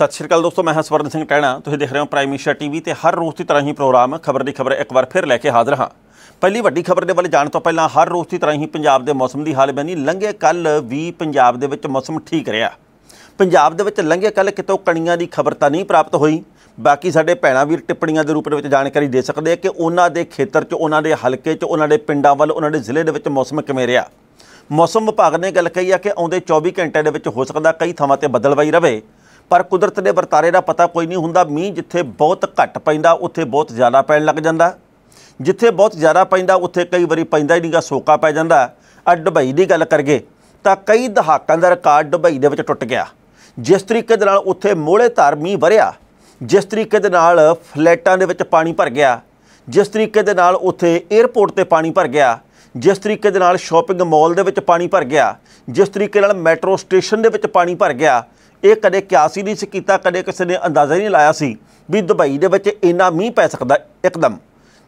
ਸਤਿ ਸ਼੍ਰੀ ਅਕਾਲ ਦੋਸਤੋ ਮੈਂ ਹਾਂ ਸਵਰਨ ਸਿੰਘ ਟੈਣਾ ਤੁਸੀਂ ਦੇਖ ਰਹੇ ਹੋ ਪ੍ਰਾਈਮ ਏਸ਼ੀਆ ਟੀਵੀ ਤੇ ਹਰ ਰੋਜ਼ ਦੀ ਤਰ੍ਹਾਂ ਹੀ ਪ੍ਰੋਗਰਾਮ ਖਬਰ ਦੀ ਖਬਰ ਇੱਕ ਵਾਰ ਫਿਰ ਲੈ ਕੇ ਹਾਜ਼ਰ ਹਾਂ ਪਹਿਲੀ ਵੱਡੀ ਖਬਰ ਦੇ ਵੱਲ ਜਾਣ ਤੋਂ ਪਹਿਲਾਂ ਹਰ ਰੋਜ਼ ਦੀ ਤਰ੍ਹਾਂ ਹੀ ਪੰਜਾਬ ਦੇ ਮੌਸਮ ਦੀ ਹਾਲ ਬਣੀ ਲੰਘੇ ਕੱਲ ਵੀ ਪੰਜਾਬ ਦੇ ਵਿੱਚ ਮੌਸਮ ਠੀਕ ਰਿਹਾ ਪੰਜਾਬ ਦੇ ਵਿੱਚ ਲੰਘੇ ਕੱਲ ਕਿਤੋਂ ਕਣੀਆਂ ਦੀ ਖਬਰ ਤਾਂ ਨਹੀਂ ਪ੍ਰਾਪਤ ਹੋਈ ਬਾਕੀ ਸਾਡੇ ਭੈਣਾ ਵੀਰ ਟਿੱਪਣੀਆਂ ਦੇ ਰੂਪ ਦੇ ਵਿੱਚ ਜਾਣਕਾਰੀ ਦੇ ਸਕਦੇ ਆ ਕਿ ਉਹਨਾਂ ਦੇ ਖੇਤਰ 'ਚ ਉਹਨਾਂ ਦੇ ਹਲਕੇ 'ਚ ਉਹਨਾਂ ਦੇ ਪਿੰਡਾਂ ਵੱਲ ਉਹਨਾਂ ਦੇ ਜ਼ਿਲ੍ਹੇ ਦੇ ਵਿੱਚ ਮੌਸਮ ਕਿਵੇਂ ਰਿਹਾ ਮੌਸਮ ਵਿਭਾਗ ਨੇ ਗੱਲ ਕਹੀ ਆ ਕਿ ਆਉਂਦੇ 24 ਘੰਟਿਆਂ ਦੇ ਵਿੱਚ ਹੋ ਸਕਦਾ ਕਈ ਥਾਵਾਂ ਤੇ ਬੱਦਲਵਾਈ ਰਵੇ ਪਰ ਕੁਦਰਤ ਦੇ ਵਰਤਾਰੇ ਦਾ ਪਤਾ ਕੋਈ ਨਹੀਂ ਹੁੰਦਾ ਮੀਂਹ ਜਿੱਥੇ ਬਹੁਤ ਘੱਟ ਪੈਂਦਾ ਉੱਥੇ ਬਹੁਤ ਜ਼ਿਆਦਾ ਪੈਣ ਲੱਗ ਜਾਂਦਾ ਜਿੱਥੇ ਬਹੁਤ ਜ਼ਿਆਦਾ ਪੈਂਦਾ ਉੱਥੇ ਕਈ ਵਾਰੀ ਪੈਂਦਾ ਹੀ ਨਹੀਂਗਾ ਸੋਕਾ ਪੈ ਜਾਂਦਾ ਅ ਦੁਬਈ ਦੀ ਗੱਲ ਕਰਗੇ ਤਾਂ ਕਈ ਦਹਾਕਾਂ ਦਾ ਰਿਕਾਰਡ ਦੁਬਈ ਦੇ ਵਿੱਚ ਟੁੱਟ ਗਿਆ ਜਿਸ ਤਰੀਕੇ ਦੇ ਨਾਲ ਉੱਥੇ ਮੋਲੇ ਧਾਰ ਮੀਂਹ ਵਰਿਆ ਜਿਸ ਤਰੀਕੇ ਦੇ ਨਾਲ ਫਲੈਟਾਂ ਦੇ ਵਿੱਚ ਪਾਣੀ ਭਰ ਗਿਆ ਜਿਸ ਤਰੀਕੇ ਦੇ ਨਾਲ ਉੱਥੇ 에ਅਰਪੋਰਟ ਤੇ ਪਾਣੀ ਭਰ ਗਿਆ ਜਿਸ ਤਰੀਕੇ ਦੇ ਨਾਲ ਸ਼ਾਪਿੰਗ ਮਾਲ ਦੇ ਵਿੱਚ ਪਾਣੀ ਭਰ ਗਿਆ ਜਿਸ ਤਰੀਕੇ ਨਾਲ ਮੈਟਰੋ ਸਟੇਸ਼ਨ ਦੇ ਵਿੱਚ ਪਾਣੀ ਭਰ ਗਿਆ ਇਹ ਕਦੇ ਕਿਆਸੀ ਨਹੀਂ ਸੀ ਕੀਤਾ ਕਦੇ ਕਿਸੇ ਨੇ ਅੰਦਾਜ਼ਾ ਹੀ ਨਹੀਂ ਲਾਇਆ ਸੀ ਵੀ ਦੁਬਈ ਦੇ ਵਿੱਚ ਇੰਨਾ ਮੀਂਹ ਪੈ ਸਕਦਾ ਇੱਕਦਮ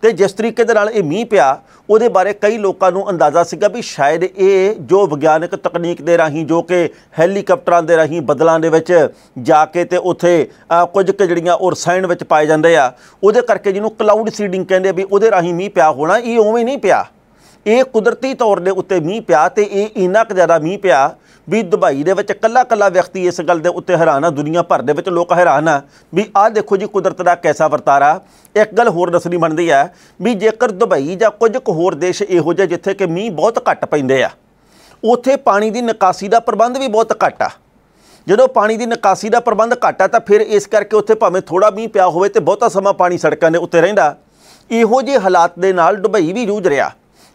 ਤੇ ਜਿਸ ਤਰੀਕੇ ਦੇ ਨਾਲ ਇਹ ਮੀਂਹ ਪਿਆ ਉਹਦੇ ਬਾਰੇ ਕਈ ਲੋਕਾਂ ਨੂੰ ਅੰਦਾਜ਼ਾ ਸੀਗਾ ਵੀ ਸ਼ਾਇਦ ਇਹ ਜੋ ਵਿਗਿਆਨਕ ਤਕਨੀਕ ਦੇ ਰਾਹੀਂ ਜੋ ਕਿ ਹੈਲੀਕਾਪਟਰਾਂ ਦੇ ਰਾਹੀਂ ਬਦਲਾਂ ਦੇ ਵਿੱਚ ਜਾ ਕੇ ਤੇ ਉੱਥੇ ਕੁਝ ਕਿ ਜਿਹੜੀਆਂ ਉਹ ਰਸਾਇਣ ਵਿੱਚ ਪਾਏ ਜਾਂਦੇ ਆ ਉਹਦੇ ਕਰਕੇ ਜਿਹਨੂੰ ਕਲਾਊਡ ਸੀਡਿੰਗ ਕਹਿੰਦੇ ਵੀ ਉਹਦੇ ਰਾਹੀਂ ਮੀਂਹ ਪਿਆ ਹੋਣਾ ਇਹ ਉਵੇਂ ਨਹੀਂ ਪਿਆ ਇਹ ਕੁਦਰਤੀ ਤੌਰ ਦੇ ਉੱਤੇ ਮੀਂਹ ਪਿਆ ਤੇ ਇਹ ਇੰਨਾ ਕੁ ਜ਼ਿਆਦਾ ਮੀਂਹ ਪਿਆ ਵੀ ਦੁਬਈ ਦੇ ਵਿੱਚ ਕੱਲਾ ਕੱਲਾ ਵਿਅਕਤੀ ਇਸ ਗੱਲ ਦੇ ਉੱਤੇ ਹੈਰਾਨ ਆ ਦੁਨੀਆ ਭਰ ਦੇ ਵਿੱਚ ਲੋਕ ਹੈਰਾਨ ਆ ਵੀ ਆਹ ਦੇਖੋ ਜੀ ਕੁਦਰਤ ਦਾ ਕਿਹਦਾ ਵਰਤਾਰਾ ਇੱਕ ਗੱਲ ਹੋਰ ਦੱਸਣੀ ਬਣਦੀ ਆ ਵੀ ਜੇਕਰ ਦੁਬਈ ਜਾਂ ਕੁਝ ਕੁ ਹੋਰ ਦੇਸ਼ ਇਹੋ ਜਿਹੇ ਜਿੱਥੇ ਕਿ ਮੀਂਹ ਬਹੁਤ ਘੱਟ ਪੈਂਦੇ ਆ ਉੱਥੇ ਪਾਣੀ ਦੀ ਨਿਕਾਸੀ ਦਾ ਪ੍ਰਬੰਧ ਵੀ ਬਹੁਤ ਘੱਟ ਆ ਜਦੋਂ ਪਾਣੀ ਦੀ ਨਿਕਾਸੀ ਦਾ ਪ੍ਰਬੰਧ ਘੱਟ ਆ ਤਾਂ ਫਿਰ ਇਸ ਕਰਕੇ ਉੱਥੇ ਭਾਵੇਂ ਥੋੜਾ ਮੀਂਹ ਪਿਆ ਹੋਵੇ ਤੇ ਬਹੁਤਾ ਸਮਾਂ ਪਾਣੀ ਸੜਕਾਂ ਦੇ ਉੱਤੇ ਰਹਿੰਦਾ ਇਹੋ ਜਿਹੇ ਹਾਲਾਤ ਦੇ ਨਾਲ ਦੁਬਈ ਵੀ ਜੂਝ ਰਿਹਾ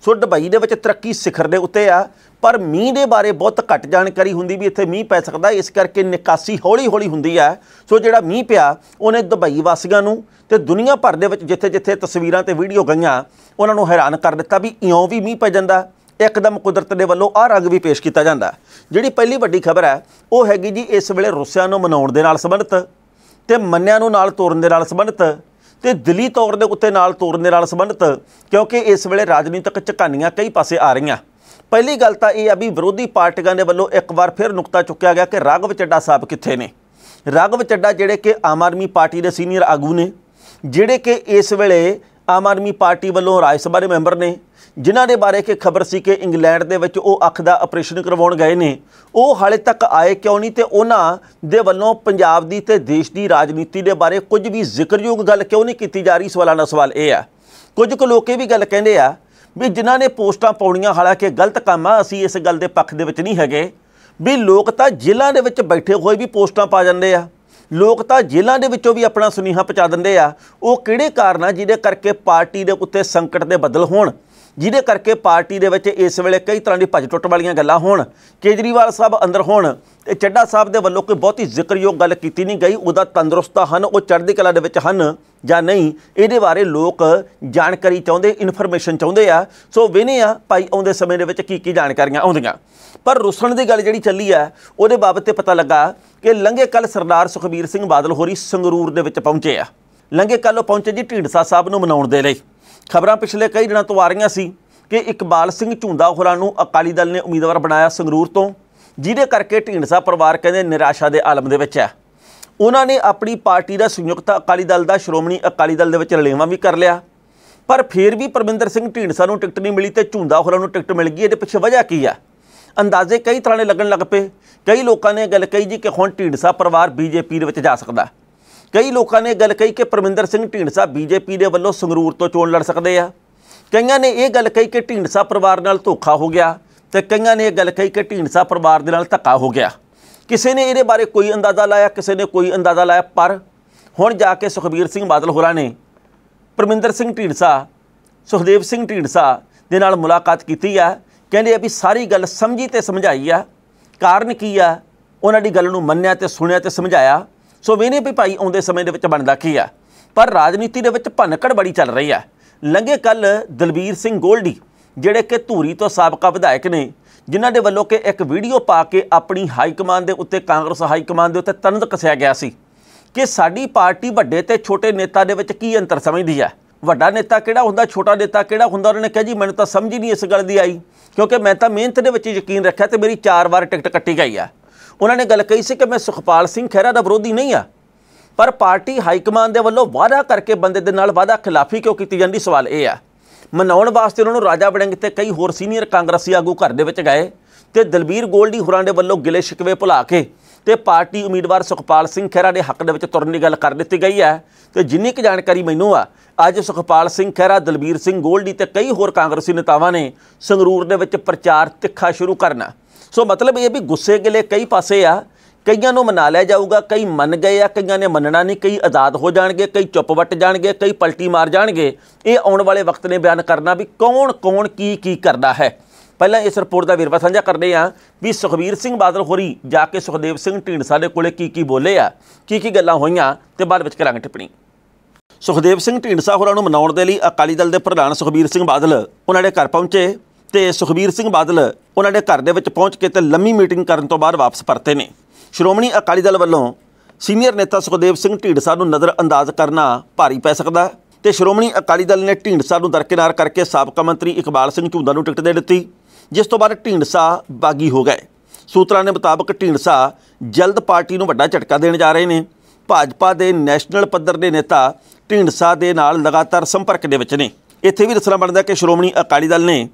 ਸੋ ਦੁਬਈ ਦੇ ਵਿੱਚ ਤਰੱਕੀ ਸਿਖਰ ਦੇ ਉੱਤੇ ਆ ਪਰ ਮੀਂਹ ਦੇ ਬਾਰੇ ਬਹੁਤ ਘੱਟ ਜਾਣਕਾਰੀ ਹੁੰਦੀ ਵੀ ਇੱਥੇ ਮੀਂਹ ਪੈ ਸਕਦਾ ਇਸ ਕਰਕੇ ਨਿਕਾਸੀ ਹੌਲੀ-ਹੌਲੀ ਹੁੰਦੀ ਆ ਸੋ ਜਿਹੜਾ ਮੀਂਹ ਪਿਆ ਉਹਨੇ ਦੁਬਈ ਵਾਸੀਆਂ ਨੂੰ ਤੇ ਦੁਨੀਆ ਭਰ ਦੇ ਵਿੱਚ ਜਿੱਥੇ-ਜਿੱਥੇ ਤਸਵੀਰਾਂ ਤੇ ਵੀਡੀਓ ਗਈਆਂ ਉਹਨਾਂ ਨੂੰ ਹੈਰਾਨ ਕਰ ਦਿੱਤਾ ਵੀ ਇਉਂ ਵੀ ਮੀਂਹ ਪੈ ਜਾਂਦਾ ਇੱਕਦਮ ਕੁਦਰਤ ਦੇ ਵੱਲੋਂ ਆ ਰੰਗ ਵੀ ਪੇਸ਼ ਕੀਤਾ ਜਾਂਦਾ ਜਿਹੜੀ ਪਹਿਲੀ ਵੱਡੀ ਖਬਰ ਹੈ ਉਹ ਹੈਗੀ ਜੀ ਇਸ ਵੇਲੇ ਰੁੱਸਿਆਂ ਨੂੰ ਮਨਾਉਣ ਦੇ ਨਾਲ ਸੰਬੰਧਿਤ ਤੇ ਮੰਨਿਆਂ ਨੂੰ ਨਾਲ ਤੋਰਨ ਦੇ ਨਾਲ ਸੰਬੰਧਿਤ ਤੇ ਦਿਲੀ ਤੌਰ ਦੇ ਉੱਤੇ ਨਾਲ ਤੋੜਨ ਦੇ ਨਾਲ ਸੰਬੰਧਿਤ ਕਿਉਂਕਿ ਇਸ ਵੇਲੇ ਰਾਜਨੀਤਿਕ ਝਕਾਨੀਆਂ ਕਈ ਪਾਸੇ ਆ ਰਹੀਆਂ ਪਹਿਲੀ ਗੱਲ ਤਾਂ ਇਹ ਆ ਵੀ ਵਿਰੋਧੀ ਪਾਰਟੀਆਂ ਦੇ ਵੱਲੋਂ ਇੱਕ ਵਾਰ ਫਿਰ ਨੁਕਤਾ ਚੁੱਕਿਆ ਗਿਆ ਕਿ ਰਗਵ ਚੱਡਾ ਸਾਹਿਬ ਕਿੱਥੇ ਨੇ ਰਗਵ ਚੱਡਾ ਜਿਹੜੇ ਕਿ ਆਮ ਆਦਮੀ ਪਾਰਟੀ ਦੇ ਸੀਨੀਅਰ ਆਗੂ ਨੇ ਜਿਹੜੇ ਕਿ ਇਸ ਵੇਲੇ ਆਮ ਆਦਮੀ ਪਾਰਟੀ ਵੱਲੋਂ ਰਾਜ ਸਭਾ ਦੇ ਮੈਂਬਰ ਨੇ ਜਿਨ੍ਹਾਂ ਦੇ ਬਾਰੇ ਕਿ ਖਬਰ ਸੀ ਕਿ ਇੰਗਲੈਂਡ ਦੇ ਵਿੱਚ ਉਹ ਅੱਖ ਦਾ ਆਪਰੇਸ਼ਨ ਕਰਵਾਉਣ ਗਏ ਨੇ ਉਹ ਹਾਲੇ ਤੱਕ ਆਏ ਕਿਉਂ ਨਹੀਂ ਤੇ ਉਹਨਾਂ ਦੇ ਵੱਲੋਂ ਪੰਜਾਬ ਦੀ ਤੇ ਦੇਸ਼ ਦੀ ਰਾਜਨੀਤੀ ਦੇ ਬਾਰੇ ਕੁਝ ਵੀ ਜ਼ਿਕਰਯੋਗ ਗੱਲ ਕਿਉਂ ਨਹੀਂ ਕੀਤੀ ਜਾ ਰਹੀ ਸਵਾਲਾਂ ਦਾ ਸਵਾਲ ਇਹ ਆ ਕੁਝ ਕੁ ਲੋਕ ਇਹ ਵੀ ਗੱਲ ਕਹਿੰਦੇ ਆ ਵੀ ਜਿਨ੍ਹਾਂ ਨੇ ਪੋਸਟਾਂ ਪਾਉਣੀਆਂ ਹਾਲਾਂਕਿ ਗਲਤ ਕੰਮ ਆ ਅਸੀਂ ਇਸ ਗੱਲ ਦੇ ਪੱਖ ਦੇ ਵਿੱਚ ਨਹੀਂ ਹੈਗੇ ਵੀ ਲੋਕ ਤਾਂ ਜ਼ਿਲ੍ਹਾ ਦੇ ਵਿੱਚ ਬੈਠੇ ਹੋਏ ਵੀ ਪੋਸਟਾਂ ਪਾ ਜਾਂਦੇ ਆ ਲੋਕ ਤਾਂ ਜ਼ਿਲ੍ਹਾ ਦੇ ਵਿੱਚੋਂ ਵੀ ਆਪਣਾ ਸੁਨੇਹਾ ਪਹੁੰਚਾ ਦਿੰਦੇ ਆ ਉਹ ਕਿਹੜੇ ਕਾਰਨ ਆ ਜਿਹਦੇ ਕਰਕੇ ਪਾਰਟੀ ਦੇ ਉੱਤੇ ਸੰਕਟ ਦੇ ਬਦਲ ਹੋਣ ਜਿਹਦੇ ਕਰਕੇ ਪਾਰਟੀ ਦੇ ਵਿੱਚ ਇਸ ਵੇਲੇ ਕਈ ਤਰ੍ਹਾਂ ਦੀ ਭੱਜ ਟੁੱਟ ਵਾਲੀਆਂ ਗੱਲਾਂ ਹੋਣ ਕੇਜਰੀਵਾਲ ਸਾਹਿਬ ਅੰਦਰ ਹੋਣ ਤੇ ਚੱਡਾ ਸਾਹਿਬ ਦੇ ਵੱਲੋਂ ਕੋਈ ਬਹੁਤੀ ਜ਼ਿਕਰਯੋਗ ਗੱਲ ਕੀਤੀ ਨਹੀਂ ਗਈ ਉਹਦਾ ਤੰਦਰੁਸਤਾ ਹਨ ਉਹ ਚੜ੍ਹਦੀ ਕਲਾ ਦੇ ਵਿੱਚ ਹਨ ਜਾਂ ਨਹੀਂ ਇਹਦੇ ਬਾਰੇ ਲੋਕ ਜਾਣਕਾਰੀ ਚਾਹੁੰਦੇ ਇਨਫੋਰਮੇਸ਼ਨ ਚਾਹੁੰਦੇ ਆ ਸੋ ਵੇਨੇ ਆ ਭਾਈ ਆਉਂਦੇ ਸਮੇਂ ਦੇ ਵਿੱਚ ਕੀ ਕੀ ਜਾਣਕਾਰੀਆਂ ਆਉਂਦੀਆਂ ਪਰ ਰੁਸਣ ਦੀ ਗੱਲ ਜਿਹੜੀ ਚੱਲੀ ਆ ਉਹਦੇ ਬਾਬਤ ਤੇ ਪਤਾ ਲੱਗਾ ਕਿ ਲੰਘੇ ਕੱਲ ਸਰਦਾਰ ਸੁਖਬੀਰ ਸਿੰਘ ਬਾਦਲ ਹੋਰੀ ਸੰਗਰੂਰ ਦੇ ਵਿੱਚ ਪਹੁੰਚੇ ਆ ਲੰਘੇ ਕੱਲ ਉਹ ਪਹੁੰਚੇ ਜੀ ਢੀਂਡਸਾ ਸਾਹਿਬ ਨੂੰ ਮਨਾਉਣ ਦੇ ਲਈ ਖਬਰਾਂ ਪਿਛਲੇ ਕਈ ਦਿਨਾਂ ਤੋਂ ਆ ਰਹੀਆਂ ਸੀ ਕਿ ਇਕਬਾਲ ਸਿੰਘ ਝੁੰਦਾ ਹੋਰਾਂ ਨੂੰ ਅਕਾਲੀ ਦਲ ਨੇ ਉਮੀਦਵਾਰ ਬਣਾਇਆ ਸੰਗਰੂਰ ਤੋਂ ਜਿਹਦੇ ਕਰਕੇ ਢੀਂਡਸਾ ਪਰਿਵਾਰ ਕਹਿੰਦੇ ਨਿਰਾਸ਼ਾ ਦੇ ਆਲਮ ਦੇ ਵਿੱਚ ਹੈ ਉਹਨਾਂ ਨੇ ਆਪਣੀ ਪਾਰਟੀ ਦਾ ਸੰਯੁਕਤ ਅਕਾਲੀ ਦਲ ਦਾ ਸ਼੍ਰੋਮਣੀ ਅਕਾਲੀ ਦਲ ਦੇ ਵਿੱਚ ਰਲੇਵਾ ਵੀ ਕਰ ਲਿਆ ਪਰ ਫਿਰ ਵੀ ਪਰਮਿੰਦਰ ਸਿੰਘ ਢੀਂਡਸਾ ਨੂੰ ਟਿਕਟ ਨਹੀਂ ਮਿਲੀ ਤੇ ਝੁੰਦਾ ਹੋਰਾਂ ਨੂੰ ਟਿਕਟ ਮਿਲ ਗਈ ਇਹਦੇ ਪਿੱਛੇ ਵਜ੍ਹਾ ਕੀ ਆ ਅੰਦਾਜ਼ੇ ਕਈ ਤਰ੍ਹਾਂ ਦੇ ਲੱਗਣ ਲੱਗ ਪਏ ਕਈ ਲੋਕਾਂ ਨੇ ਗੱਲ ਕਹੀ ਜੀ ਕਿ ਹੁਣ ਢੀਂਡਸਾ ਪਰਿਵਾਰ ਬੀਜੇਪੀ ਦੇ ਵਿੱਚ ਜਾ ਸਕਦਾ ਕਈ ਲੋਕਾਂ ਨੇ ਗੱਲ ਕਹੀ ਕਿ ਪਰਮਿੰਦਰ ਸਿੰਘ ਢੀਂਡਸਾ ਬੀਜੇਪੀ ਦੇ ਵੱਲੋਂ ਸੰਗਰੂਰ ਤੋਂ ਚੋਣ ਲੜ ਸਕਦੇ ਆ ਕਈਆਂ ਨੇ ਇਹ ਗੱਲ ਕਹੀ ਕਿ ਢੀਂਡਸਾ ਪਰਿਵਾਰ ਨਾਲ ਧੋਖਾ ਹੋ ਗਿਆ ਤੇ ਕਈਆਂ ਨੇ ਇਹ ਗੱਲ ਕਹੀ ਕਿ ਢੀਂਡਸਾ ਪਰਿਵਾਰ ਦੇ ਨਾਲ ਧੱਕਾ ਹੋ ਗਿਆ ਕਿਸੇ ਨੇ ਇਹਦੇ ਬਾਰੇ ਕੋਈ ਅੰਦਾਜ਼ਾ ਲਾਇਆ ਕਿਸੇ ਨੇ ਕੋਈ ਅੰਦਾਜ਼ਾ ਲਾਇਆ ਪਰ ਹੁਣ ਜਾ ਕੇ ਸੁਖਬੀਰ ਸਿੰਘ ਬਾਦਲ ਹੋਰਾਂ ਨੇ ਪਰਮਿੰਦਰ ਸਿੰਘ ਢੀਂਡਸਾ ਸੁਖਦੇਵ ਸਿੰਘ ਢੀਂਡਸਾ ਦੇ ਨਾਲ ਮੁਲਾਕਾਤ ਕੀਤੀ ਆ ਕਹਿੰਦੇ ਆ ਵੀ ਸਾਰੀ ਗੱਲ ਸਮਝੀ ਤੇ ਸਮਝਾਈ ਆ ਕਾਰਨ ਕੀ ਆ ਉਹਨਾਂ ਦੀ ਗੱਲ ਨੂੰ ਮੰਨਿਆ ਤੇ ਸੁਣਿਆ ਤੇ ਸਮਝਾਇਆ ਸੋ ਵੇਨੇ ਵੀ ਭਾਈ ਆਉਂਦੇ ਸਮੇਂ ਦੇ ਵਿੱਚ ਬਣਦਾ ਕੀ ਆ ਪਰ ਰਾਜਨੀਤੀ ਦੇ ਵਿੱਚ ਭਨਕੜ ਬੜੀ ਚੱਲ ਰਹੀ ਆ ਲੰਘੇ ਕੱਲ ਦਲਬੀਰ ਸਿੰਘ ਗੋਲਡੀ ਜਿਹੜੇ ਕਿ ਧੂਰੀ ਤੋਂ ਸਾਬਕਾ ਵਿਧਾਇਕ ਨੇ ਜਿਨ੍ਹਾਂ ਦੇ ਵੱਲੋਂ ਕਿ ਇੱਕ ਵੀਡੀਓ ਪਾ ਕੇ ਆਪਣੀ ਹਾਈ ਕਮਾਂਡ ਦੇ ਉੱਤੇ ਕਾਂਗਰਸ ਹਾਈ ਕਮਾਂਡ ਦੇ ਉੱਤੇ ਤੰਦ ਕਸਿਆ ਗਿਆ ਸੀ ਕਿ ਸਾਡੀ ਪਾਰਟੀ ਵੱਡੇ ਤੇ ਛੋਟੇ ਨੇਤਾ ਦੇ ਵਿੱਚ ਕੀ ਅੰਤਰ ਸਮਝਦੀ ਆ ਵੱਡਾ ਨੇਤਾ ਕਿਹੜਾ ਹੁੰਦਾ ਛੋਟਾ ਨੇਤਾ ਕਿਹੜਾ ਹੁੰਦਾ ਉਹਨਾਂ ਨੇ ਕਿਹਾ ਜੀ ਮੈਨੂੰ ਤਾਂ ਸਮਝ ਹੀ ਨਹੀਂ ਇਸ ਗੱਲ ਦੀ ਆਈ ਕਿਉਂਕਿ ਮੈਂ ਤਾਂ ਮਿਹਨਤ ਦੇ ਵਿੱਚ ਯਕੀਨ ਰੱਖਿਆ ਤੇ ਮੇਰੀ ਚਾਰ ਵਾਰ ਟਿਕਟ ਕੱਟੀ ਗਈ ਆ ਉਹਨਾਂ ਨੇ ਗੱਲ ਕਹੀ ਸੀ ਕਿ ਮੈਂ ਸੁਖਪਾਲ ਸਿੰਘ ਖਹਿਰਾ ਦਾ ਵਿਰੋਧੀ ਨਹੀਂ ਆ ਪਰ ਪਾਰਟੀ ਹਾਈ ਕਮਾਂਡ ਦੇ ਵੱਲੋਂ ਵਾਅਦਾ ਕਰਕੇ ਬੰਦੇ ਦੇ ਨਾਲ ਵਾਅਦਾ ਖਿਲਾਫੀ ਕਿਉਂ ਕੀਤੀ ਜਾਂਦੀ ਸਵਾਲ ਇਹ ਆ ਮਨਾਉਣ ਵਾਸਤੇ ਉਹਨਾਂ ਨੂੰ ਰਾਜਾ ਵੜਿੰਗ ਤੇ ਕਈ ਹੋਰ ਸੀਨੀਅਰ ਕਾਂਗਰਸੀ ਆਗੂ ਘਰ ਦੇ ਵਿੱਚ ਗਏ ਤੇ ਦਲਬੀਰ ਗੋਲਡੀ ਹੋਰਾਂ ਦੇ ਵੱਲੋਂ ਗਿਲੇ ਸ਼ਿਕਵੇ ਭੁਲਾ ਕੇ ਤੇ ਪਾਰਟੀ ਉਮੀਦਵਾਰ ਸੁਖਪਾਲ ਸਿੰਘ ਖਹਿਰਾ ਦੇ ਹੱਕ ਦੇ ਵਿੱਚ ਤੁਰਨ ਦੀ ਗੱਲ ਕਰ ਦਿੱਤੀ ਗਈ ਹੈ ਤੇ ਜਿੰਨੀ ਕੁ ਜਾਣਕਾਰੀ ਮੈਨੂੰ ਆ ਅੱਜ ਸੁਖਪਾਲ ਸਿੰਘ ਖਹਿਰਾ ਦਲਬੀਰ ਸਿੰਘ ਗੋਲਡੀ ਤੇ ਕਈ ਹੋਰ ਕਾਂਗਰਸੀ ਨੇਤਾਵਾਂ ਨੇ ਸੰਗਰੂਰ ਦੇ ਵਿੱਚ ਪ੍ਰਚਾਰ ਤਿੱਖਾ ਸ਼ੁਰੂ ਕਰਨਾ ਸੋ ਮਤਲਬ ਇਹ ਵੀ ਗੁੱਸੇ ਕੇ ਲਈ ਕਈ ਪਾਸੇ ਆ ਕਈਆਂ ਨੂੰ ਮਨਾ ਲਿਆ ਜਾਊਗਾ ਕਈ ਮੰਨ ਗਏ ਆ ਕਈਆਂ ਨੇ ਮੰਨਣਾ ਨਹੀਂ ਕਈ ਆਜ਼ਾਦ ਹੋ ਜਾਣਗੇ ਕਈ ਚੁੱਪ ਵੱਟ ਜਾਣਗੇ ਕਈ ਪਲਟੀ ਮਾਰ ਜਾਣਗੇ ਇਹ ਆਉਣ ਵਾਲੇ ਵਕਤ ਨੇ ਬਿਆਨ ਕਰਨਾ ਵੀ ਕੌਣ ਕੌਣ ਕੀ ਕੀ ਕਰਦਾ ਹੈ ਪਹਿਲਾਂ ਇਸ ਰਿਪੋਰਟ ਦਾ ਵਿਰਵਾ ਸਾਂਝਾ ਕਰਦੇ ਆ ਵੀ ਸੁਖਵੀਰ ਸਿੰਘ ਬਾਦਲ ਹੋਰੀ ਜਾ ਕੇ ਸੁਖਦੇਵ ਸਿੰਘ ਢੀਂਡਸਾ ਦੇ ਕੋਲੇ ਕੀ ਕੀ ਬੋਲੇ ਆ ਕੀ ਕੀ ਗੱਲਾਂ ਹੋਈਆਂ ਤੇ ਬਾਅਦ ਵਿੱਚ ਕਰਾਂਗੇ ਟਿੱਪਣੀ ਸੁਖਦੇਵ ਸਿੰਘ ਢੀਂਡਸਾ ਹੋਰਾਂ ਨੂੰ ਮਨਾਉਣ ਦੇ ਲਈ ਅਕਾਲੀ ਦਲ ਦੇ ਪ੍ਰਧਾਨ ਸੁਖਬੀਰ ਸਿੰਘ ਬਾਦਲ ਉਹਨਾਂ ਦੇ ਘਰ ਪਹੁੰਚੇ ਤੇ ਸੁਖਬੀਰ ਸਿੰਘ ਬਾਦਲ ਉਹਨਾਂ ਦੇ ਘਰ ਦੇ ਵਿੱਚ ਪਹੁੰਚ ਕੇ ਤੇ ਲੰਮੀ ਮੀਟਿੰਗ ਕਰਨ ਤੋਂ ਬਾਅਦ ਵਾਪਸ ਪਰਤੇ ਨੇ ਸ਼੍ਰੋਮਣੀ ਅਕਾਲੀ ਦਲ ਵੱਲੋਂ ਸੀਨੀਅਰ ਨੇਤਾ ਸੁਖਦੇਵ ਸਿੰਘ ਢੀਂਡਸਾ ਨੂੰ ਨਜ਼ਰ ਅੰਦਾਜ਼ ਕਰਨਾ ਭਾਰੀ ਪੈ ਸਕਦਾ ਤੇ ਸ਼੍ਰੋਮਣੀ ਅਕਾਲੀ ਦਲ ਨੇ ਢੀਂਡਸਾ ਨੂੰ ਦਰਕਿਨਾਰ ਕਰਕੇ ਸਾਬਕਾ ਮੰਤਰੀ ਇਕਬਾਲ ਸਿੰਘ ਝੁੰਦਾ ਨੂੰ ਟਿਕਟ ਦੇ ਦਿੱਤੀ ਜਿਸ ਤੋਂ ਬਾਅਦ ਢੀਂਡਸਾ ਬਾਗੀ ਹੋ ਗਏ ਸੂਤਰਾਂ ਦੇ ਮੁਤਾਬਕ ਢੀਂਡਸਾ ਜਲਦ ਪਾਰਟੀ ਨੂੰ ਵੱਡਾ ਝਟਕਾ ਦੇਣ ਜਾ ਰਹੇ ਨੇ ਭਾਜਪਾ ਦੇ ਨੈਸ਼ਨਲ ਪੱਧਰ ਦੇ ਨੇਤਾ ਢੀਂਡਸਾ ਦੇ ਨਾਲ ਲਗਾਤਾਰ ਸੰਪਰਕ ਦੇ ਵਿੱਚ ਨੇ ਇੱਥੇ ਵੀ ਦੱਸਣਾ ਬਣਦਾ ਕਿ ਸ਼੍ਰੋਮਣੀ ਅਕਾਲੀ ਦਲ ਨੇ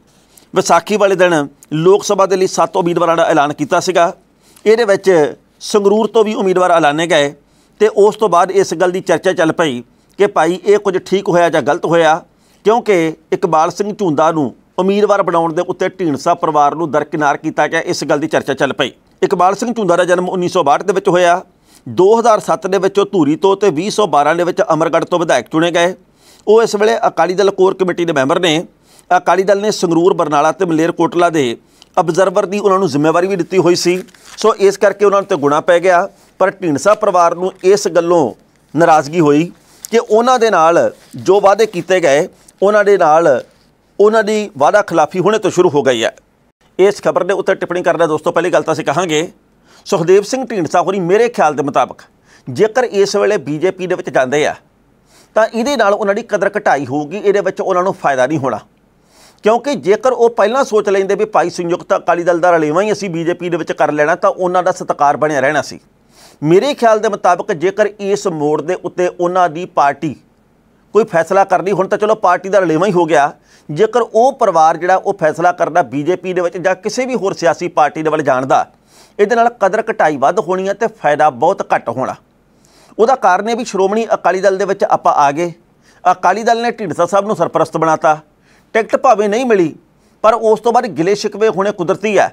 ਵਿਸਾਖੀ ਵਾਲੇ ਦਿਨ ਲੋਕ ਸਭਾ ਦੇ ਲਈ 7 ਉਮੀਦਵਾਰਾਂ ਦਾ ਐਲਾਨ ਕੀਤਾ ਸੀਗਾ ਇਹਦੇ ਵਿੱਚ ਸੰਗਰੂਰ ਤੋਂ ਵੀ ਉਮੀਦਵਾਰ ਐਲਾਨੇ ਗਏ ਤੇ ਉਸ ਤੋਂ ਬਾਅਦ ਇਸ ਗੱਲ ਦੀ ਚਰਚਾ ਚੱਲ ਪਈ ਕਿ ਭਾਈ ਇਹ ਕੁਝ ਠੀਕ ਹੋਇਆ ਜਾਂ ਗਲਤ ਹੋਇਆ ਕਿਉਂਕਿ ਇਕਬਾਲ ਸਿੰਘ ਝੁੰਦਾ ਨੂੰ ਉਮੀਦਵਾਰ ਬਣਾਉਣ ਦੇ ਉੱਤੇ ਢੀਂਡਸਾ ਪਰਿਵਾਰ ਨੂੰ ਦਰਕਿਨਾਰ ਕੀਤਾ ਗਿਆ ਇਸ ਗੱਲ ਦੀ ਚਰਚਾ ਚੱਲ ਪਈ ਇਕਬਾਲ ਸਿੰਘ ਝੁੰਦਾ ਦਾ ਜਨਮ 1962 ਦੇ ਵਿੱਚ ਹੋਇਆ 2007 ਦੇ ਵਿੱਚ ਉਹ ਧੂਰੀ ਤੋਂ ਤੇ 2012 ਦੇ ਵਿੱਚ ਅਮਰਗੜ੍ਹ ਤੋਂ ਵਿਧਾਇਕ ਚੁਣੇ ਗਏ ਉਹ ਇਸ ਵੇਲੇ ਅਕਾਲੀ ਦਲ ਕੋਰ ਕਮੇਟੀ ਦੇ ਮੈਂਬਰ ਨੇ ਅਕਾਲੀ ਦਲ ਨੇ ਸੰਗਰੂਰ ਬਰਨਾਲਾ ਤੇ ਮਲੇਰਕੋਟਲਾ ਦੇ ਅਬਜ਼ਰਵਰ ਦੀ ਉਹਨਾਂ ਨੂੰ ਜ਼ਿੰਮੇਵਾਰੀ ਵੀ ਦਿੱਤੀ ਹੋਈ ਸੀ ਸੋ ਇਸ ਕਰਕੇ ਉਹਨਾਂ ਤੇ ਗੁਣਾ ਪੈ ਗਿਆ ਪਰ ਢੀਂਡਸਾ ਪਰਿਵਾਰ ਨੂੰ ਇਸ ਗੱਲੋਂ ਨਾਰਾਜ਼ਗੀ ਹੋਈ ਕਿ ਉਹਨਾਂ ਦੇ ਨਾਲ ਜੋ ਵਾਅਦੇ ਕੀਤੇ ਗਏ ਉਹਨਾਂ ਦੇ ਨਾਲ ਉਹਨਾਂ ਦੀ ਵਾਅਦਾ ਖਿਲਾਫੀ ਹੁਣੇ ਤੋਂ ਸ਼ੁਰੂ ਹੋ ਗਈ ਹੈ ਇਸ ਖਬਰ ਦੇ ਉੱਤੇ ਟਿੱਪਣੀ ਕਰਦਾ ਦੋਸਤੋ ਪਹਿਲੀ ਗੱਲ ਤਾਂ ਅਸੀਂ ਕਹਾਂਗੇ ਸੁਖਦੇਵ ਸਿੰਘ ਢੀਂਡਸਾ ਹੋਰੀ ਮੇਰੇ ਖਿਆਲ ਦੇ ਮੁਤਾਬਕ ਜੇਕਰ ਇਸ ਵੇਲੇ ਬੀਜੇਪੀ ਦੇ ਵਿੱਚ ਜਾਂਦੇ ਆ ਤਾਂ ਇਹਦੇ ਨਾਲ ਉਹਨਾਂ ਦੀ ਕਦਰ ਘਟਾਈ ਹੋਊਗੀ ਇਹਦੇ ਵਿੱਚ ਉਹਨਾਂ ਨੂੰ ਫਾਇਦਾ ਨਹੀਂ ਹੋਣਾ ਕਿਉਂਕਿ ਜੇਕਰ ਉਹ ਪਹਿਲਾਂ ਸੋਚ ਲੈਂਦੇ ਵੀ ਭਾਈ ਸੰਯੁਕਤ ਅਕਾਲੀ ਦਲ ਦਾ ਰਲੇਵਾ ਹੀ ਅਸੀਂ ਬੀਜੇਪੀ ਦੇ ਵਿੱਚ ਕਰ ਲੈਣਾ ਤਾਂ ਉਹਨਾਂ ਦਾ ਸਤਕਾਰ ਬਣਿਆ ਰਹਿਣਾ ਸੀ ਮੇਰੇ ਖਿਆਲ ਦੇ ਮੁਤਾਬਕ ਜੇਕਰ ਇਸ ਮੋੜ ਦੇ ਉੱਤੇ ਉਹਨਾਂ ਦੀ ਪਾਰਟੀ ਕੋਈ ਫੈਸਲਾ ਕਰਨੀ ਹੁਣ ਤਾਂ ਚਲੋ ਪਾਰਟੀ ਦਾ ਰਲੇਵਾ ਹੀ ਹੋ ਗਿਆ ਜੇਕਰ ਉਹ ਪਰਿਵਾਰ ਜਿਹੜਾ ਉਹ ਫੈਸਲਾ ਕਰਦਾ ਬੀਜੇਪੀ ਦੇ ਵਿੱਚ ਜਾਂ ਕਿਸੇ ਵੀ ਹੋਰ ਸਿਆਸੀ ਪਾਰਟੀ ਦੇ ਵੱਲ ਜਾਣਦਾ ਇਹਦੇ ਨਾਲ ਕਦਰ ਘਟਾਈ ਵੱਧ ਹੋਣੀ ਹੈ ਤੇ ਫਾਇਦਾ ਬਹੁਤ ਘੱਟ ਹੋਣਾ ਉਹਦਾ ਕਾਰਨ ਇਹ ਵੀ ਸ਼੍ਰੋਮਣੀ ਅਕਾਲੀ ਦਲ ਦੇ ਵਿੱਚ ਆਪਾਂ ਆ ਗਏ ਅਕਾਲੀ ਦਲ ਨੇ ਢਿੰਡਸਾ ਸਾਹਿਬ ਨੂੰ ਸਰਪ੍ਰਸਤ ਬਣਾਤਾ ਟਿਕਟ ਭਾਵੇਂ ਨਹੀਂ ਮਿਲੀ ਪਰ ਉਸ ਤੋਂ ਬਾਅਦ ਗਿਲੇ ਸ਼ਿਕਵੇ ਹੋਣੇ ਕੁਦਰਤੀ ਹੈ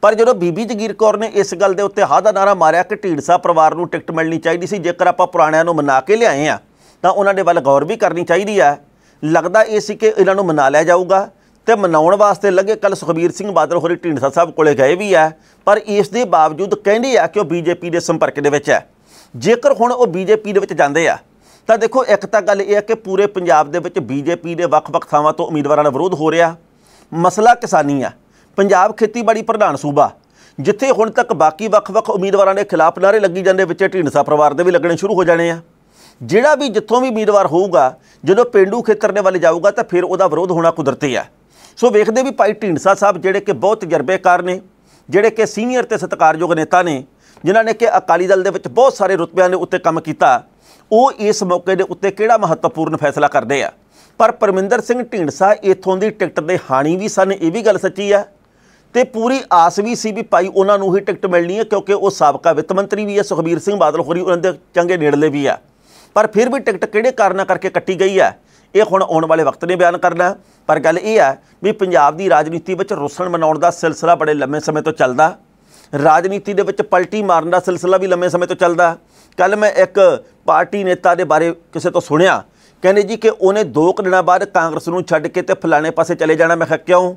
ਪਰ ਜਦੋਂ ਬੀਬੀ ਜਗੀਰ ਕੌਰ ਨੇ ਇਸ ਗੱਲ ਦੇ ਉੱਤੇ ਹਾਦਾ ਨਾਰਾ ਮਾਰਿਆ ਕਿ ਢੀਂਡਸਾ ਪਰਿਵਾਰ ਨੂੰ ਟਿਕਟ ਮਿਲਣੀ ਚਾਹੀਦੀ ਸੀ ਜੇਕਰ ਆਪਾਂ ਪੁਰਾਣਿਆਂ ਨੂੰ ਮਨਾ ਕੇ ਲਿਆਏ ਆ ਤਾਂ ਉਹਨਾਂ ਦੇ ਵੱਲ ਗੌਰ ਵੀ ਕਰਨੀ ਚਾਹੀਦੀ ਹੈ ਲੱਗਦਾ ਇਹ ਸੀ ਕਿ ਇਹਨਾਂ ਨੂੰ ਮਨਾ ਲਿਆ ਜਾਊਗਾ ਤੇ ਮਨਾਉਣ ਵਾਸਤੇ ਲੱਗੇ ਕੱਲ ਸੁਖਬੀਰ ਸਿੰਘ ਬਾਦਲ ਹੋਰੀ ਢੀਂਡਸਾ ਸਾਹਿਬ ਕੋਲੇ ਗਏ ਵੀ ਆ ਪਰ ਇਸ ਦੇ ਬਾਵਜੂਦ ਕਹਿੰਦੇ ਆ ਕਿ ਉਹ ਬੀਜੇਪੀ ਦੇ ਸੰਪਰਕ ਦੇ ਵਿੱਚ ਹੈ ਜੇਕਰ ਹੁਣ ਉਹ ਬੀਜੇਪੀ ਦੇ ਵਿੱਚ ਜਾਂਦੇ ਆ ਤਾਂ ਦੇਖੋ ਇੱਕ ਤਾਂ ਗੱਲ ਇਹ ਹੈ ਕਿ ਪੂਰੇ ਪੰਜਾਬ ਦੇ ਵਿੱਚ ਬੀਜੇਪੀ ਦੇ ਵੱਖ-ਵੱਖ ਥਾਵਾਂ ਤੋਂ ਉਮੀਦਵਾਰਾਂ ਦਾ ਵਿਰੋਧ ਹੋ ਰਿਹਾ ਮਸਲਾ ਕਿਸਾਨੀ ਆ ਪੰਜਾਬ ਖੇਤੀਬਾੜੀ ਪ੍ਰਧਾਨ ਸੂਬਾ ਜਿੱਥੇ ਹੁਣ ਤੱਕ ਬਾਕੀ ਵੱਖ-ਵੱਖ ਉਮੀਦਵਾਰਾਂ ਦੇ ਖਿਲਾਫ ਨਾਰੇ ਲੱਗੀ ਜਾਂਦੇ ਵਿੱਚ ਢੀਂਡਸਾ ਪਰਿਵਾਰ ਦੇ ਵੀ ਲੱਗਣੇ ਸ਼ੁਰੂ ਹੋ ਜਾਣੇ ਆ ਜਿਹੜਾ ਵੀ ਜਿੱਥੋਂ ਵੀ ਉਮੀਦਵਾਰ ਹੋਊਗਾ ਜਦੋਂ ਪਿੰਡੂ ਖੇਤਰ ਦੇ ਵੱਲ ਜਾਊਗਾ ਤਾਂ ਫਿਰ ਉਹਦਾ ਵਿਰੋਧ ਹੋਣਾ ਕੁਦਰਤੀ ਆ ਸੋ ਵੇਖਦੇ ਵੀ ਭਾਈ ਢੀਂਡਸਾ ਸਾਹਿਬ ਜਿਹੜੇ ਕਿ ਬਹੁਤ ਤਜਰਬੇਕਾਰ ਨੇ ਜਿਹੜੇ ਕਿ ਸੀਨੀਅਰ ਤੇ ਸਤਿਕਾਰਯੋਗ ਨੇਤਾ ਨੇ ਜਿਨ੍ਹਾਂ ਨੇ ਕਿ ਅਕਾਲੀ ਦਲ ਦੇ ਵਿੱਚ ਬਹੁਤ ਸਾਰੇ ਰੁਤਬਿਆਂ ਦੇ ਉੱਤੇ ਕੰਮ ਕੀਤਾ ਉਹ ਇਸ ਮੌਕੇ ਦੇ ਉੱਤੇ ਕਿਹੜਾ ਮਹੱਤਵਪੂਰਨ ਫੈਸਲਾ ਕਰਦੇ ਆ ਪਰ ਪਰਮਿੰਦਰ ਸਿੰਘ ਢੀਂਡਸਾ ਇਥੋਂ ਦੀ ਟਿਕਟ ਦੇ ਹਾਣੀ ਵੀ ਸਨ ਇਹ ਵੀ ਗੱਲ ਸੱਚੀ ਆ ਤੇ ਪੂਰੀ ਆਸ ਵੀ ਸੀ ਵੀ ਭਾਈ ਉਹਨਾਂ ਨੂੰ ਹੀ ਟਿਕਟ ਮਿਲਣੀ ਹੈ ਕਿਉਂਕਿ ਉਹ ਸਾਬਕਾ ਵਿੱਤ ਮੰਤਰੀ ਵੀ ਹੈ ਸੁਖਬੀਰ ਸਿੰਘ ਬਾਦਲ ਖੋਰੀ ਉਹਨਾਂ ਦੇ ਚੰਗੇ ਨੇੜਲੇ ਵੀ ਆ ਪਰ ਫਿਰ ਵੀ ਟਿਕਟ ਕਿਹੜੇ ਕਾਰਨਾਂ ਕਰਕੇ ਕੱਟੀ ਗਈ ਆ ਇਹ ਹੁਣ ਆਉਣ ਵਾਲੇ ਵਕਤ ਨੇ ਬਿਆਨ ਕਰਨਾ ਪਰ ਗੱਲ ਇਹ ਆ ਵੀ ਪੰਜਾਬ ਦੀ ਰਾਜਨੀਤੀ ਵਿੱਚ ਰੁਸਣ ਮਨਾਉਣ ਦਾ ਸਿਲਸਿਲਾ ਬੜੇ ਲੰਮੇ ਸਮੇਂ ਤੋਂ ਚੱਲਦਾ ਰਾਜਨੀਤੀ ਦੇ ਵਿੱਚ ਪਲਟੀ ਮਾਰਨ ਦਾ ਸਿਲਸਿਲਾ ਵੀ ਲੰਮੇ ਸਮੇਂ ਤੋਂ ਚੱਲਦਾ ਕੱਲ ਮੈਂ ਇੱਕ ਪਾਰਟੀ ਨੇਤਾ ਦੇ ਬਾਰੇ ਕਿਸੇ ਤੋਂ ਸੁਣਿਆ ਕਹਿੰਦੇ ਜੀ ਕਿ ਉਹਨੇ 2 ਦਿਨਾਂ ਬਾਅਦ ਕਾਂਗਰਸ ਨੂੰ ਛੱਡ ਕੇ ਤੇ ਫਲਾਣੇ ਪਾਸੇ ਚਲੇ ਜਾਣਾ ਮੈਂ ਕਿਹਾ ਕਿਉਂ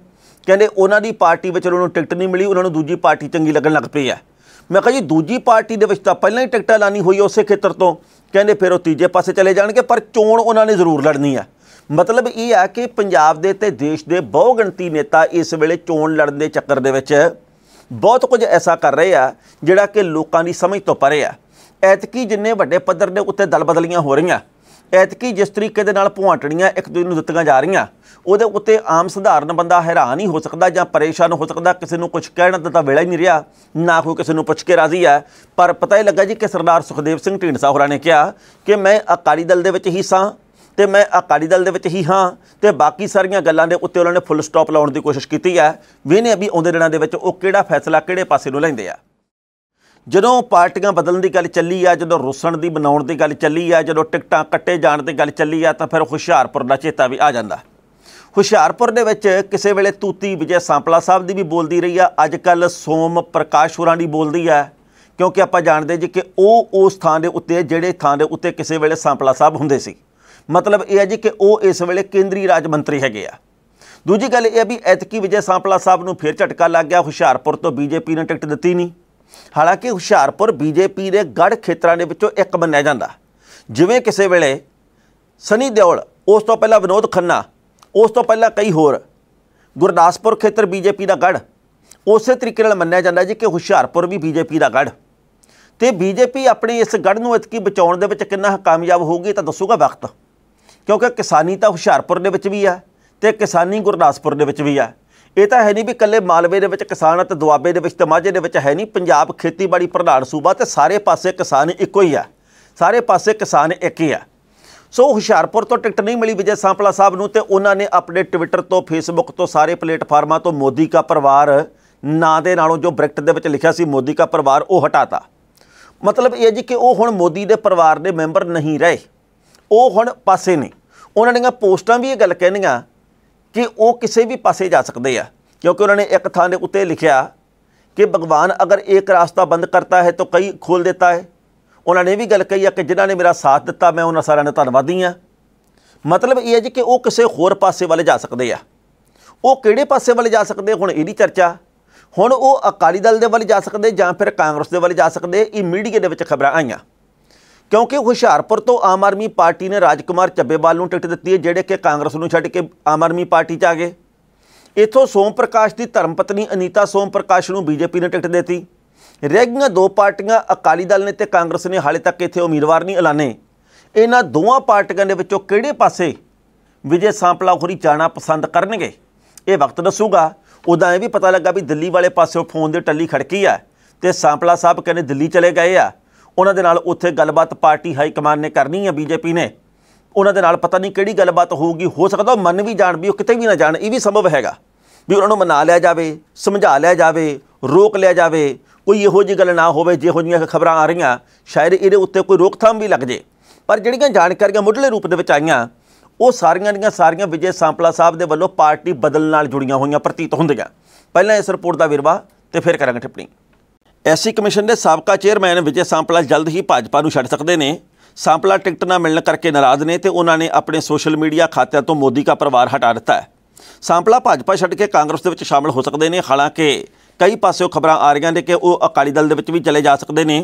ਕਹਿੰਦੇ ਉਹਨਾਂ ਦੀ ਪਾਰਟੀ ਵਿੱਚ ਉਹਨਾਂ ਨੂੰ ਟਿਕਟ ਨਹੀਂ ਮਿਲੀ ਉਹਨਾਂ ਨੂੰ ਦੂਜੀ ਪਾਰਟੀ ਚੰਗੀ ਲੱਗਣ ਲੱਗ ਪਈ ਹੈ ਮੈਂ ਕਹਾਂ ਜੀ ਦੂਜੀ ਪਾਰਟੀ ਦੇ ਵਿੱਚ ਤਾਂ ਪਹਿਲਾਂ ਹੀ ਟਿਕਟਾਂ ਲਾਣੀ ਹੋਈ ਉਸੇ ਖੇਤਰ ਤੋਂ ਕਹਿੰਦੇ ਫਿਰ ਉਹ ਤੀਜੇ ਪਾਸੇ ਚਲੇ ਜਾਣਗੇ ਪਰ ਚੋਣ ਉਹਨਾਂ ਨੇ ਜ਼ਰੂਰ ਲੜਨੀ ਹੈ ਮਤਲਬ ਇਹ ਹੈ ਕਿ ਪੰਜਾਬ ਦੇ ਤੇ ਦੇਸ਼ ਦੇ ਬਹੁਗਿਣਤੀ ਨੇਤਾ ਇਸ ਵੇਲੇ ਚੋਣ ਲੜਨ ਦੇ ਚੱਕਰ ਦੇ ਵਿੱਚ ਬਹੁਤ ਕੁਝ ਐਸਾ ਕਰ ਰਹੇ ਆ ਜਿਹੜਾ ਕਿ ਲੋਕਾਂ ਦੀ ਸਮਝ ਤੋਂ ਪਰੇ ਆ ਐਤਕੀ ਜਿੰਨੇ ਵੱਡੇ ਪੱਧਰ ਦੇ ਉੱਤੇ ਦਲ ਬਦਲੀਆਂ ਹੋ ਰਹੀਆਂ ਐਤਕੀ ਜਿਸ ਤਰੀਕੇ ਦੇ ਨਾਲ ਭੁਆਟੜੀਆਂ ਇੱਕ ਦੂਜੇ ਨੂੰ ਦਿੱਤੀਆਂ ਜਾ ਰਹੀਆਂ ਉਹਦੇ ਉੱਤੇ ਆਮ ਸਧਾਰਨ ਬੰਦਾ ਹੈਰਾਨ ਹੀ ਹੋ ਸਕਦਾ ਜਾਂ ਪਰੇਸ਼ਾਨ ਹੋ ਸਕਦਾ ਕਿਸੇ ਨੂੰ ਕੁਝ ਕਹਿਣ ਦਾ ਤਾਂ ਵੇਲਾ ਹੀ ਨਹੀਂ ਰਿਹਾ ਨਾ ਕੋਈ ਕਿਸੇ ਨੂੰ ਪੁੱਛ ਕੇ ਰਾਜ਼ੀ ਹੈ ਪਰ ਪਤਾ ਹੀ ਲੱਗਾ ਜੀ ਕਿ ਸਰਦਾਰ ਸੁਖਦੇਵ ਸਿੰਘ ਢੀਂਡਸਾ ਹੋਰਾਂ ਨੇ ਕਿਹਾ ਕਿ ਮੈਂ ਅਕਾਲੀ ਦਲ ਦੇ ਵਿੱਚ ਹੀ ਸਾਂ ਤੇ ਮੈਂ ਅਕਾਲੀ ਦਲ ਦੇ ਵਿੱਚ ਹੀ ਹਾਂ ਤੇ ਬਾਕੀ ਸਾਰੀਆਂ ਗੱਲਾਂ ਦੇ ਉੱਤੇ ਉਹਨਾਂ ਨੇ ਫੁੱਲ ਸਟਾਪ ਲਾਉਣ ਦੀ ਕੋਸ਼ਿਸ਼ ਕੀਤੀ ਹੈ ਨੇ ਅਭੀ ਆਉਂਦੇ ਦਿਨਾਂ ਦੇ ਵਿੱਚ ਉਹ ਕਿਹੜਾ ਫੈਸਲਾ ਕਿਹੜੇ ਪਾਸੇ ਨੂੰ ਲੈਂਦੇ ਆ ਜਦੋਂ ਪਾਰਟੀਆਂ ਬਦਲਣ ਦੀ ਗੱਲ ਚੱਲੀ ਆ ਜਦੋਂ ਰੁੱਸਣ ਦੀ ਬਣਾਉਣ ਦੀ ਗੱਲ ਚੱਲੀ ਆ ਜਦੋਂ ਟਿਕਟਾਂ ਕੱਟੇ ਜਾਣ ਦੀ ਗੱਲ ਚੱਲੀ ਆ ਤਾਂ ਫਿਰ ਹੁਸ਼ਿਆਰਪੁਰ ਦਾ ਚੇਤਾ ਵੀ ਆ ਜਾਂਦਾ ਹੁਸ਼ਿਆਰਪੁਰ ਦੇ ਵਿੱਚ ਕਿਸੇ ਵੇਲੇ ਤੂਤੀ ਵਿਜੇ ਸਾਂਪਲਾ ਸਾਹਿਬ ਦੀ ਵੀ ਬੋਲਦੀ ਰਹੀ ਆ ਅੱਜ ਕੱਲ ਸੋਮ ਪ੍ਰਕਾਸ਼ ਹੋਰਾਂ ਦੀ ਬੋਲਦੀ ਆ ਕਿਉਂਕਿ ਆਪਾਂ ਜਾਣਦੇ ਜੀ ਕਿ ਉਹ ਉਸ ਥਾਂ ਦੇ ਉੱਤੇ ਜਿਹੜੇ ਥਾਂ ਦੇ ਉੱਤੇ ਕਿਸੇ ਵੇਲੇ ਸਾਂਪਲਾ ਸਾਹਿਬ ਹੁੰਦੇ ਸੀ ਮਤਲਬ ਇਹ ਹੈ ਜੀ ਕਿ ਉਹ ਇਸ ਵੇਲੇ ਕੇਂਦਰੀ ਰਾਜ ਮੰਤਰੀ ਹੈਗੇ ਆ ਦੂਜੀ ਗੱਲ ਇਹ ਆ ਵੀ ਐਤਕੀ ਵਿਜੇ ਸਾਂਪਲਾ ਸਾਹਿਬ ਨੂੰ ਫੇਰ ਝਟਕਾ ਲੱਗ ਗਿਆ ਹੁਸ਼ਿਆਰਪੁਰ ਤੋਂ ਬੀਜੇਪੀ ਨੇ ਟਿਕਟ ਦਿੱਤੀ ਨਹੀਂ ਹਾਲਾਂਕਿ ਹੁਸ਼ਿਆਰਪੁਰ ਬੀਜੇਪੀ ਦੇ ਗੜ ਖੇਤਰਾਂ ਦੇ ਵਿੱਚੋਂ ਇੱਕ ਮੰਨਿਆ ਜਾਂਦਾ ਜਿਵੇਂ ਕਿਸੇ ਵੇਲੇ ਸਨੀ ਦਿਓਲ ਉਸ ਤੋਂ ਪਹਿਲਾਂ ਵਿਨੋਦ ਖੰਨਾ ਉਸ ਤੋਂ ਪਹਿਲਾਂ ਕਈ ਹੋਰ ਗੁਰਦਾਸਪੁਰ ਖੇਤਰ ਬੀਜੇਪੀ ਦਾ ਗੜ ਉਸੇ ਤਰੀਕੇ ਨਾਲ ਮੰਨਿਆ ਜਾਂਦਾ ਜੀ ਕਿ ਹੁਸ਼ਿਆਰਪੁਰ ਵੀ ਬੀਜੇਪੀ ਦਾ ਗੜ ਤੇ ਬੀਜੇਪੀ ਆਪਣੀ ਇਸ ਗੜ ਨੂੰ ਇਤਕੀ ਬਚਾਉਣ ਦੇ ਵਿੱਚ ਕਿੰਨਾ ਕਾਮਯਾਬ ਹੋਊਗੀ ਤਾਂ ਦੱਸੂਗਾ ਵਕਤ ਕਿਉਂਕਿ ਕਿਸਾਨੀ ਤਾਂ ਹੁਸ਼ਿਆਰਪੁਰ ਦੇ ਵਿੱਚ ਵੀ ਆ ਤੇ ਕਿਸਾਨੀ ਗੁਰਦਾਸਪੁਰ ਦੇ ਵਿੱਚ ਵੀ ਆ ਇਹ ਤਾਂ ਹੈ ਨਹੀਂ ਵੀ ਕੱਲੇ ਮਾਲਵੇ ਦੇ ਵਿੱਚ ਕਿਸਾਨ ਅਤੇ ਦੁਆਬੇ ਦੇ ਵਿੱਚ ਤੇ ਮਾਝੇ ਦੇ ਵਿੱਚ ਹੈ ਨਹੀਂ ਪੰਜਾਬ ਖੇਤੀਬਾੜੀ ਪ੍ਰਧਾਨ ਸੂਬਾ ਤੇ ਸਾਰੇ ਪਾਸੇ ਕਿਸਾਨ ਇੱਕੋ ਹੀ ਆ ਸਾਰੇ ਪਾਸੇ ਕਿਸਾਨ ਇੱਕ ਹੀ ਆ ਸੋ ਹੁਸ਼ਿਆਰਪੁਰ ਤੋਂ ਟਿਕਟ ਨਹੀਂ ਮਿਲੀ ਵਿਜੇ ਸਾਂਪਲਾ ਸਾਹਿਬ ਨੂੰ ਤੇ ਉਹਨਾਂ ਨੇ ਆਪਣੇ ਟਵਿੱਟਰ ਤੋਂ ਫੇਸਬੁੱਕ ਤੋਂ ਸਾਰੇ ਪਲੇਟਫਾਰਮਾਂ ਤੋਂ ਮੋਦੀ ਦਾ ਪਰਿਵਾਰ ਨਾਂ ਦੇ ਨਾਲੋਂ ਜੋ ਬ੍ਰੈਕਟ ਦੇ ਵਿੱਚ ਲਿਖਿਆ ਸੀ ਮੋਦੀ ਦਾ ਪਰਿਵਾਰ ਉਹ ਹਟਾਤਾ ਮਤਲਬ ਇਹ ਜੀ ਕਿ ਉਹ ਹੁਣ ਮੋਦੀ ਦੇ ਪਰਿਵਾਰ ਦੇ ਮੈਂਬਰ ਨਹੀਂ ਰਹੇ ਉਹ ਹੁਣ ਪਾਸੇ ਨੇ ਉਹਨਾਂ ਦੀਆਂ ਪੋਸਟਾਂ ਵੀ ਇਹ ਗੱਲ ਕਹਿੰਦੀਆਂ ਕਿ ਉਹ ਕਿਸੇ ਵੀ ਪਾਸੇ ਜਾ ਸਕਦੇ ਆ ਕਿਉਂਕਿ ਉਹਨਾਂ ਨੇ ਇੱਕ ਥਾਂ ਦੇ ਉੱਤੇ ਲਿਖਿਆ ਕਿ ਭਗਵਾਨ ਅਗਰ ਇੱਕ ਰਸਤਾ ਬੰਦ ਕਰਤਾ ਹੈ ਤਾਂ ਕਈ ਖੋਲ ਦਿੰਦਾ ਹੈ ਉਹਨਾਂ ਨੇ ਵੀ ਗੱਲ ਕਹੀ ਆ ਕਿ ਜਿਨ੍ਹਾਂ ਨੇ ਮੇਰਾ ਸਾਥ ਦਿੱਤਾ ਮੈਂ ਉਹਨਾਂ ਸਾਰਿਆਂ ਦਾ ਧੰਨਵਾਦੀ ਆ ਮਤਲਬ ਇਹ ਹੈ ਜੀ ਕਿ ਉਹ ਕਿਸੇ ਹੋਰ ਪਾਸੇ ਵੱਲ ਜਾ ਸਕਦੇ ਆ ਉਹ ਕਿਹੜੇ ਪਾਸੇ ਵੱਲ ਜਾ ਸਕਦੇ ਹੁਣ ਇਹਦੀ ਚਰਚਾ ਹੁਣ ਉਹ ਅਕਾਲੀ ਦਲ ਦੇ ਵੱਲ ਜਾ ਸਕਦੇ ਜਾਂ ਫਿਰ ਕਾਂਗਰਸ ਦੇ ਵੱਲ ਜਾ ਸਕਦੇ ਇਹ ਮੀਡੀਆ ਦੇ ਵਿੱਚ ਖਬਰਾਂ ਆਈਆਂ ਕਿਉਂਕਿ ਹੁਸ਼ਿਆਰਪੁਰ ਤੋਂ ਆਮ ਆਦਮੀ ਪਾਰਟੀ ਨੇ ਰਾਜਕੁਮਾਰ ਚੱਬੇਵਾਲ ਨੂੰ ਟਿਕਟ ਦਿੱਤੀ ਹੈ ਜਿਹੜੇ ਕਿ ਕਾਂਗਰਸ ਨੂੰ ਛੱਡ ਕੇ ਆਮ ਆਦਮੀ ਪਾਰਟੀ 'ਚ ਆ ਗਏ ਇਥੋਂ ਸੋਮ ਪ੍ਰਕਾਸ਼ ਦੀ ਧਰਮ ਪਤਨੀ ਅਨੀਤਾ ਸੋਮ ਪ੍ਰਕਾਸ਼ ਨੂੰ ਬੀਜੇਪੀ ਨੇ ਟਿਕਟ ਦਿੱਤੀ ਰਹਿ ਦੋ ਪਾਰਟੀਆਂ ਅਕਾਲੀ ਦਲ ਨੇ ਤੇ ਕਾਂਗਰਸ ਨੇ ਹਾਲੇ ਤੱਕ ਇੱਥੇ ਉਮੀਦਵਾਰ ਨਹੀਂ ਐਲਾਨੇ ਇਹਨਾਂ ਦੋਵਾਂ ਪਾਰਟੀਆਂ ਦੇ ਵਿੱਚੋਂ ਕਿਹੜੇ ਪਾਸੇ ਵਿਜੇ ਸਾਂਪਲਾ ਖੁਰੀ ਜਾਣਾ ਪਸੰਦ ਕਰਨਗੇ ਇਹ ਵਕਤ ਦੱਸੂਗਾ ਉਦਾਂ ਇਹ ਵੀ ਪਤਾ ਲੱਗਾ ਵੀ ਦਿੱਲੀ ਵਾਲੇ ਪਾਸੇ ਫੋਨ ਦੇ ਟੱਲੀ ਖੜਕੀ ਆ ਤੇ ਸਾਂਪਲਾ ਸਾਹਿਬ ਕਹਿੰਦੇ ਦਿੱਲੀ ਚਲੇ ਗਏ ਆ ਉਹਨਾਂ ਦੇ ਨਾਲ ਉੱਥੇ ਗੱਲਬਾਤ ਪਾਰਟੀ ਹਾਈ ਕਮਾਨ ਨੇ ਕਰਨੀ ਹੈ ਬੀਜੇਪੀ ਨੇ ਉਹਨਾਂ ਦੇ ਨਾਲ ਪਤਾ ਨਹੀਂ ਕਿਹੜੀ ਗੱਲਬਾਤ ਹੋਊਗੀ ਹੋ ਸਕਦਾ ਉਹ ਮੰਨ ਵੀ ਜਾਣ ਵੀ ਉਹ ਕਿਤੇ ਵੀ ਨਾ ਜਾਣ ਇਹ ਵੀ ਸੰਭਵ ਹੈਗਾ ਵੀ ਉਹਨਾਂ ਨੂੰ ਮਨਾ ਲਿਆ ਜਾਵੇ ਸਮਝਾ ਲਿਆ ਜਾਵੇ ਰੋਕ ਲਿਆ ਜਾਵੇ ਕੋਈ ਇਹੋ ਜੀ ਗੱਲ ਨਾ ਹੋਵੇ ਜਿਹੋ ਜੀਆਂ ਖਬਰਾਂ ਆ ਰਹੀਆਂ ਸ਼ਾਇਦ ਇਹਦੇ ਉੱਤੇ ਕੋਈ ਰੋਕਥਾਮ ਵੀ ਲੱਗ ਜੇ ਪਰ ਜਿਹੜੀਆਂ ਜਾਣਕਾਰੀਆਂ ਮੁੱਢਲੇ ਰੂਪ ਦੇ ਵਿੱਚ ਆਈਆਂ ਉਹ ਸਾਰੀਆਂ ਦੀਆਂ ਸਾਰੀਆਂ ਵਿਜੇ ਸਾਂਪਲਾ ਸਾਹਿਬ ਦੇ ਵੱਲੋਂ ਪਾਰਟੀ ਬਦਲਣ ਨਾਲ ਜੁੜੀਆਂ ਹੋਈਆਂ ਪ੍ਰਤੀਤ ਹੁੰਦੀਆਂ ਪਹਿਲਾਂ ਇਸ ਰਿਪੋਰਟ ਦਾ ਵਿਰਵਾ ਤੇ ਫਿਰ ਕਰਾਂਗੇ ਟਿੱਪਣੀ ਐਸਸੀ ਕਮਿਸ਼ਨ ਦੇ ਸਾਬਕਾ ਚੇਅਰਮੈਨ ਵਿਜੇ ਸਾਂਪਲਾ ਜਲਦ ਹੀ ਭਾਜਪਾ ਨੂੰ ਛੱਡ ਸਕਦੇ ਨੇ ਸਾਂਪਲਾ ਟਿਕਟ ਨਾ ਮਿਲਣ ਕਰਕੇ ਨਾਰਾਜ਼ ਨੇ ਤੇ ਉਹਨਾਂ ਨੇ ਆਪਣੇ ਸੋਸ਼ਲ ਮੀਡੀਆ ਖਾਤਿਆਂ ਤੋਂ ਮੋਦੀ ਦਾ ਪਰਿਵਾਰ ਹਟਾ ਦਿੱਤਾ ਹੈ ਸਾਂਪਲਾ ਭਾਜਪਾ ਛੱਡ ਕੇ ਕਾਂਗਰਸ ਦੇ ਵਿੱਚ ਸ਼ਾਮਲ ਹੋ ਸਕਦੇ ਨੇ ਹਾਲਾਂਕਿ ਕਈ ਪਾਸਿਓਂ ਖਬਰਾਂ ਆ ਰਹੀਆਂ ਨੇ ਕਿ ਉਹ ਅਕਾਲੀ ਦਲ ਦੇ ਵਿੱਚ ਵੀ ਚਲੇ ਜਾ ਸਕਦੇ ਨੇ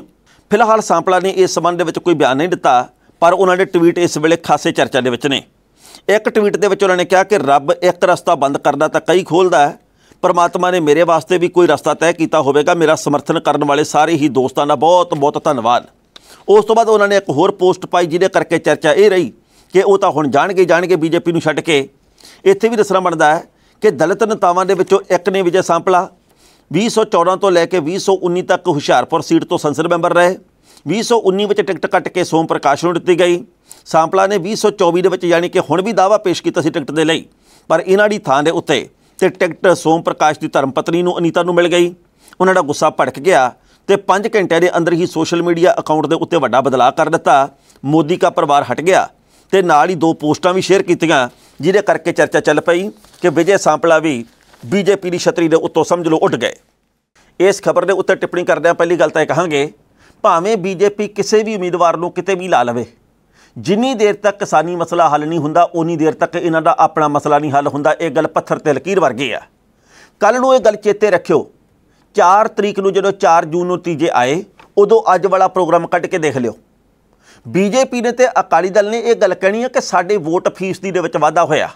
ਫਿਲਹਾਲ ਸਾਂਪਲਾ ਨੇ ਇਸ ਸਬੰਧ ਦੇ ਵਿੱਚ ਕੋਈ ਬਿਆਨ ਨਹੀਂ ਦਿੱਤਾ ਪਰ ਉਹਨਾਂ ਦੇ ਟਵੀਟ ਇਸ ਵੇਲੇ ਖਾਸੇ ਚਰਚਾ ਦੇ ਵਿੱਚ ਨੇ ਇੱਕ ਟਵੀਟ ਦੇ ਵਿੱਚ ਉਹਨਾਂ ਨੇ ਕਿਹਾ ਕਿ ਰੱਬ ਇੱਕ ਰਸਤਾ ਬੰਦ ਕਰਦਾ ਤਾਂ ਕਈ ਖੋਲਦਾ ਹੈ ਪਰਮਾਤਮਾ ਨੇ ਮੇਰੇ ਵਾਸਤੇ ਵੀ ਕੋਈ ਰਸਤਾ ਤੈਅ ਕੀਤਾ ਹੋਵੇਗਾ ਮੇਰਾ ਸਮਰਥਨ ਕਰਨ ਵਾਲੇ ਸਾਰੇ ਹੀ ਦੋਸਤਾਂ ਦਾ ਬਹੁਤ ਬਹੁਤ ਧੰਨਵਾਦ ਉਸ ਤੋਂ ਬਾਅਦ ਉਹਨਾਂ ਨੇ ਇੱਕ ਹੋਰ ਪੋਸਟ ਪਾਈ ਜਿਹਦੇ ਕਰਕੇ ਚਰਚਾ ਇਹ ਰਹੀ ਕਿ ਉਹ ਤਾਂ ਹੁਣ ਜਾਣਗੇ ਜਾਣਗੇ ਬੀਜੇਪੀ ਨੂੰ ਛੱਡ ਕੇ ਇੱਥੇ ਵੀ ਦੱਸਣਾ ਬਣਦਾ ਹੈ ਕਿ ਦਲਿਤ ਨੇਤਾਵਾਂ ਦੇ ਵਿੱਚੋਂ ਇੱਕ ਨੇ ਵਿਜੇ ਸਾਂਪਲਾ 2014 ਤੋਂ ਲੈ ਕੇ 2019 ਤੱਕ ਹੁਸ਼ਿਆਰਪੁਰ ਸੀਟ ਤੋਂ ਸੰਸਦ ਮੈਂਬਰ ਰਹੇ 2019 ਵਿੱਚ ਟਿਕਟ ਕੱਟ ਕੇ ਸੋਮ ਪ੍ਰਕਾਸ਼ ਨੂੰ ਦਿੱਤੀ ਗਈ ਸਾਂਪਲਾ ਨੇ 2024 ਦੇ ਵਿੱਚ ਯਾਨੀ ਕਿ ਹੁਣ ਵੀ ਦਾਵਾ ਪੇਸ਼ ਕੀਤਾ ਸੀ ਟਿਕਟ ਦੇ ਲਈ ਪਰ ਇਹਨਾਂ ਦੀ ਥਾਂ ਦੇ ਉੱਤੇ ਤੇ ਟਿਕਟ ਸੋਮ ਪ੍ਰਕਾਸ਼ ਦੀ ਧਰਮ ਪਤਨੀ ਨੂੰ ਅਨੀਤਾ ਨੂੰ ਮਿਲ ਗਈ ਉਹਨਾਂ ਦਾ ਗੁੱਸਾ ਭੜਕ ਗਿਆ ਤੇ 5 ਘੰਟਿਆਂ ਦੇ ਅੰਦਰ ਹੀ ਸੋਸ਼ਲ ਮੀਡੀਆ ਅਕਾਊਂਟ ਦੇ ਉੱਤੇ ਵੱਡਾ ਬਦਲਾਅ ਕਰ ਦਿੱਤਾ ਮੋਦੀ ਦਾ ਪਰਿਵਾਰ ਹਟ ਗਿਆ ਤੇ ਨਾਲ ਹੀ ਦੋ ਪੋਸਟਾਂ ਵੀ ਸ਼ੇਅਰ ਕੀਤੀਆਂ ਜਿਹਦੇ ਕਰਕੇ ਚਰਚਾ ਚੱਲ ਪਈ ਕਿ ਵਿਜੇ ਸਾਂਪਲਾ ਵੀ ਬੀਜੇਪੀ ਦੀ ਛਤਰੀ ਦੇ ਉੱਤੋਂ ਸਮਝ ਲਓ ਉੱਡ ਗਏ ਇਸ ਖਬਰ ਦੇ ਉੱਤੇ ਟਿੱਪਣੀ ਕਰਦਿਆਂ ਪਹਿਲੀ ਗੱਲ ਤਾਂ ਇਹ ਕਹਾਂਗੇ ਭਾਵੇਂ ਬੀਜੇਪੀ ਕਿਸੇ ਵੀ ਉਮੀਦਵਾਰ ਨੂੰ ਕਿਤੇ ਵੀ ਲਾ ਲਵੇ ਜਿੰਨੀ ਦੇਰ ਤੱਕ ਕਿਸਾਨੀ ਮਸਲਾ ਹੱਲ ਨਹੀਂ ਹੁੰਦਾ ਉਨੀ ਦੇਰ ਤੱਕ ਇਹਨਾਂ ਦਾ ਆਪਣਾ ਮਸਲਾ ਨਹੀਂ ਹੱਲ ਹੁੰਦਾ ਇਹ ਗੱਲ ਪੱਥਰ ਤੇ ਲਕੀਰ ਵਰਗੀ ਆ ਕੱਲ ਨੂੰ ਇਹ ਗੱਲ ਚੇਤੇ ਰੱਖਿਓ 4 ਤਰੀਕ ਨੂੰ ਜਦੋਂ 4 ਜੂਨ ਨੂੰ ਤੀਜੇ ਆਏ ਉਦੋਂ ਅੱਜ ਵਾਲਾ ਪ੍ਰੋਗਰਾਮ ਕੱਢ ਕੇ ਦੇਖ ਲਿਓ ਬੀਜੇਪੀ ਨੇ ਤੇ ਅਕਾਲੀ ਦਲ ਨੇ ਇਹ ਗੱਲ ਕਹਿਣੀ ਆ ਕਿ ਸਾਡੇ ਵੋਟ ਫੀਸਦੀ ਦੇ ਵਿੱਚ ਵਾਧਾ ਹੋਇਆ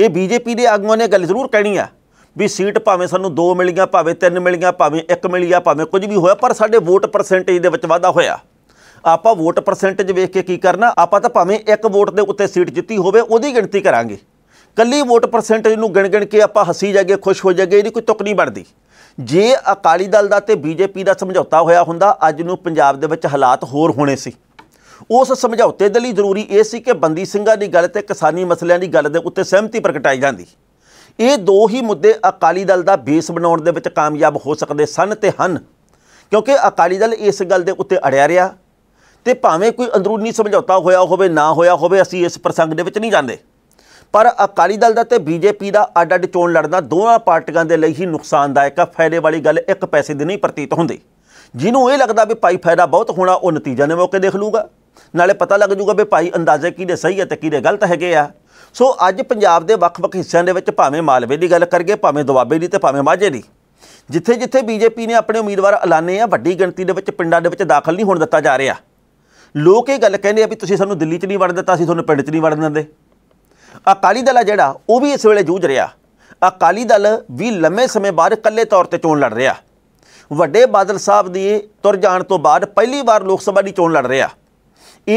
ਇਹ ਬੀਜੇਪੀ ਦੇ ਆਗੂਆਂ ਨੇ ਗੱਲ ਜ਼ਰੂਰ ਕਹਿਣੀ ਆ ਵੀ ਸੀਟ ਭਾਵੇਂ ਸਾਨੂੰ 2 ਮਿਲੀਆਂ ਭਾਵੇਂ 3 ਮਿਲੀਆਂ ਭਾਵੇਂ 1 ਮਿਲੀਆਂ ਭਾਵੇਂ ਕੁਝ ਵੀ ਹੋਇਆ ਪਰ ਸਾਡੇ ਵੋਟ ਪਰਸੈਂਟੇਜ ਦੇ ਵਿੱਚ ਵਾਧਾ ਹੋਇਆ ਆਪਾਂ ਵੋਟ ਪਰਸੈਂਟੇਜ ਵੇਖ ਕੇ ਕੀ ਕਰਨਾ ਆਪਾਂ ਤਾਂ ਭਾਵੇਂ ਇੱਕ ਵੋਟ ਦੇ ਉੱਤੇ ਸੀਟ ਜਿੱਤੀ ਹੋਵੇ ਉਹਦੀ ਗਿਣਤੀ ਕਰਾਂਗੇ ਕੱਲੀ ਵੋਟ ਪਰਸੈਂਟੇਜ ਨੂੰ ਗਿਣ ਗਿਣ ਕੇ ਆਪਾਂ ਹੱਸੀ ਜਾਗੇ ਖੁਸ਼ ਹੋ ਜਾਗੇ ਇਹਦੀ ਕੋਈ ਤੁਕ ਨਹੀਂ ਬਣਦੀ ਜੇ ਅਕਾਲੀ ਦਲ ਦਾ ਤੇ ਬੀਜੇਪੀ ਦਾ ਸਮਝੌਤਾ ਹੋਇਆ ਹੁੰਦਾ ਅੱਜ ਨੂੰ ਪੰਜਾਬ ਦੇ ਵਿੱਚ ਹਾਲਾਤ ਹੋਰ ਹੋਣੇ ਸੀ ਉਸ ਸਮਝੌਤੇ ਦੇ ਲਈ ਜ਼ਰੂਰੀ ਇਹ ਸੀ ਕਿ ਬੰਦੀ ਸਿੰਘਾਂ ਦੀ ਗੱਲ ਤੇ ਕਿਸਾਨੀ ਮਸਲਿਆਂ ਦੀ ਗੱਲ ਦੇ ਉੱਤੇ ਸਹਿਮਤੀ ਪ੍ਰਗਟਾਈ ਜਾਂਦੀ ਇਹ ਦੋ ਹੀ ਮੁੱਦੇ ਅਕਾਲੀ ਦਲ ਦਾ ਬੇਸ ਬਣਾਉਣ ਦੇ ਵਿੱਚ ਕਾਮਯਾਬ ਹੋ ਸਕਦੇ ਸਨ ਤੇ ਹਨ ਕਿਉਂਕਿ ਅਕਾਲੀ ਦਲ ਇਸ ਗੱਲ ਦੇ ਉੱਤੇ ਅੜਿਆ ਰਿਹਾ ਤੇ ਭਾਵੇਂ ਕੋਈ ਅੰਦਰੂਨੀ ਸਮਝੌਤਾ ਹੋਇਆ ਹੋਵੇ ਨਾ ਹੋਇਆ ਹੋਵੇ ਅਸੀਂ ਇਸ ਪ੍ਰਸੰਗ ਦੇ ਵਿੱਚ ਨਹੀਂ ਜਾਂਦੇ ਪਰ ਅਕਾਲੀ ਦਲ ਦਾ ਤੇ ਬੀਜੇਪੀ ਦਾ ਅੱਡ ਅੱਡ ਚੋਣ ਲੜਨਾ ਦੋਵਾਂ ਪਾਰਟੀਆਂ ਦੇ ਲਈ ਹੀ ਨੁਕਸਾਨਦਾਇਕ ਆ ਫਾਇਦੇ ਵਾਲੀ ਗੱਲ ਇੱਕ ਪੈਸੇ ਦੀ ਨਹੀਂ ਪ੍ਰਤੀਤ ਹੁੰਦੀ ਜਿਹਨੂੰ ਇਹ ਲੱਗਦਾ ਵੀ ਭਾਈ ਫਾਇਦਾ ਬਹੁਤ ਹੋਣਾ ਉਹ ਨਤੀਜਾ ਨੇ ਮੌਕੇ ਦੇਖ ਲੂਗਾ ਨਾਲੇ ਪਤਾ ਲੱਗ ਜੂਗਾ ਵੀ ਭਾਈ ਅੰਦਾਜ਼ੇ ਕਿਹਦੇ ਸਹੀ ਹੈ ਤੇ ਕਿਹਦੇ ਗਲਤ ਹੈਗੇ ਆ ਸੋ ਅੱਜ ਪੰਜਾਬ ਦੇ ਵੱਖ-ਵੱਖ ਹਿੱਸਿਆਂ ਦੇ ਵਿੱਚ ਭਾਵੇਂ ਮਾਲਵੇ ਦੀ ਗੱਲ ਕਰਗੇ ਭਾਵੇਂ ਦੁਆਬੇ ਦੀ ਤੇ ਭਾਵੇਂ ਮਾਝੇ ਦੀ ਜਿੱਥੇ-ਜਿੱਥੇ ਬੀਜੇਪੀ ਨੇ ਆਪਣੇ ਉਮੀਦਵਾਰ ਐਲਾਨੇ ਆ ਵੱਡੀ ਗਿਣਤੀ ਦੇ ਵਿੱਚ ਪਿੰਡਾਂ ਦੇ ਵਿੱਚ ਦਾਖਲ ਨਹੀਂ ਹੋਣ ਦਿੱਤਾ ਜਾ ਰਿਹਾ ਲੋਕ ਇਹ ਗੱਲ ਕਹਿੰਦੇ ਆ ਵੀ ਤੁਸੀਂ ਸਾਨੂੰ ਦਿੱਲੀ 'ਚ ਨਹੀਂ ਵੜ ਦਿੱਤਾ ਅਸੀਂ ਤੁਹਾਨੂੰ ਪਿੰਡ 'ਚ ਨਹੀਂ ਵੜ ਦਿੰਦੇ ਅਕਾਲੀ ਦਲ ਆ ਜਿਹੜਾ ਉਹ ਵੀ ਇਸ ਵੇਲੇ ਜੂਝ ਰਿਹਾ ਅਕਾਲੀ ਦਲ ਵੀ ਲੰਮੇ ਸਮੇਂ ਬਾਅਦ ਇਕੱਲੇ ਤੌਰ ਤੇ ਚੋਣ ਲੜ ਰਿਹਾ ਵੱਡੇ ਬਾਦਲ ਸਾਹਿਬ ਦੀ ਤੁਰ ਜਾਣ ਤੋਂ ਬਾਅਦ ਪਹਿਲੀ ਵਾਰ ਲੋਕ ਸਭਾ ਦੀ ਚੋਣ ਲੜ ਰਿਹਾ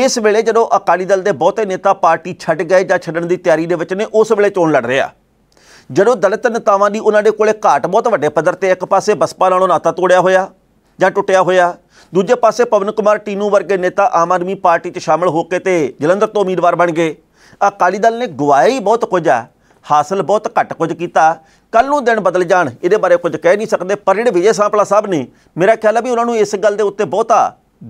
ਇਸ ਵੇਲੇ ਜਦੋਂ ਅਕਾਲੀ ਦਲ ਦੇ ਬਹੁਤੇ ਨੇਤਾ ਪਾਰਟੀ ਛੱਡ ਗਏ ਜਾਂ ਛੱਡਣ ਦੀ ਤਿਆਰੀ ਦੇ ਵਿੱਚ ਨੇ ਉਸ ਵੇਲੇ ਚੋਣ ਲੜ ਰਿਹਾ ਜਦੋਂ ਦਲਿਤ ਨੇਤਾਵਾਂ ਦੀ ਉਹਨਾਂ ਦੇ ਕੋਲੇ ਘਾਟ ਬਹੁਤ ਵੱਡੇ ਪੱਧਰ ਤੇ ਇੱਕ ਪਾਸੇ ਬਸਪਾ ਨਾਲੋਂ ਨਾਤਾ ਤੋੜਿਆ ਹੋਇਆ ਜਾਂ ਟੁੱਟਿਆ ਹੋਇਆ ਦੂਜੇ ਪਾਸੇ ਪਵਨ ਕੁਮਾਰ ਟੀਨੂ ਵਰਗੇ ਨੇਤਾ ਆਮ ਆਦਮੀ ਪਾਰਟੀ 'ਚ ਸ਼ਾਮਲ ਹੋ ਕੇ ਤੇ ਜਲੰਧਰ ਤੋਂ ਉਮੀਦਵਾਰ ਬਣ ਗਏ ਅਕਾਲੀ ਦਲ ਨੇ ਗਵਾਇਆ ਹੀ ਬਹੁਤ ਕੁਝ ਆ ਹਾਸਲ ਬਹੁਤ ਘੱਟ ਕੁਝ ਕੀਤਾ ਕੱਲ ਨੂੰ ਦਿਨ ਬਦਲ ਜਾਣ ਇਹਦੇ ਬਾਰੇ ਕੁਝ ਕਹਿ ਨਹੀਂ ਸਕਦੇ ਪਰ ਜਿਹੜੇ ਵਿਜੇ ਸਾਂਪਲਾ ਸਾਹਿਬ ਨੇ ਮੇਰਾ ਖਿਆਲ ਹੈ ਵੀ ਉਹਨਾਂ ਨੂੰ ਇਸ ਗੱਲ ਦੇ ਉੱਤੇ ਬਹੁਤਾ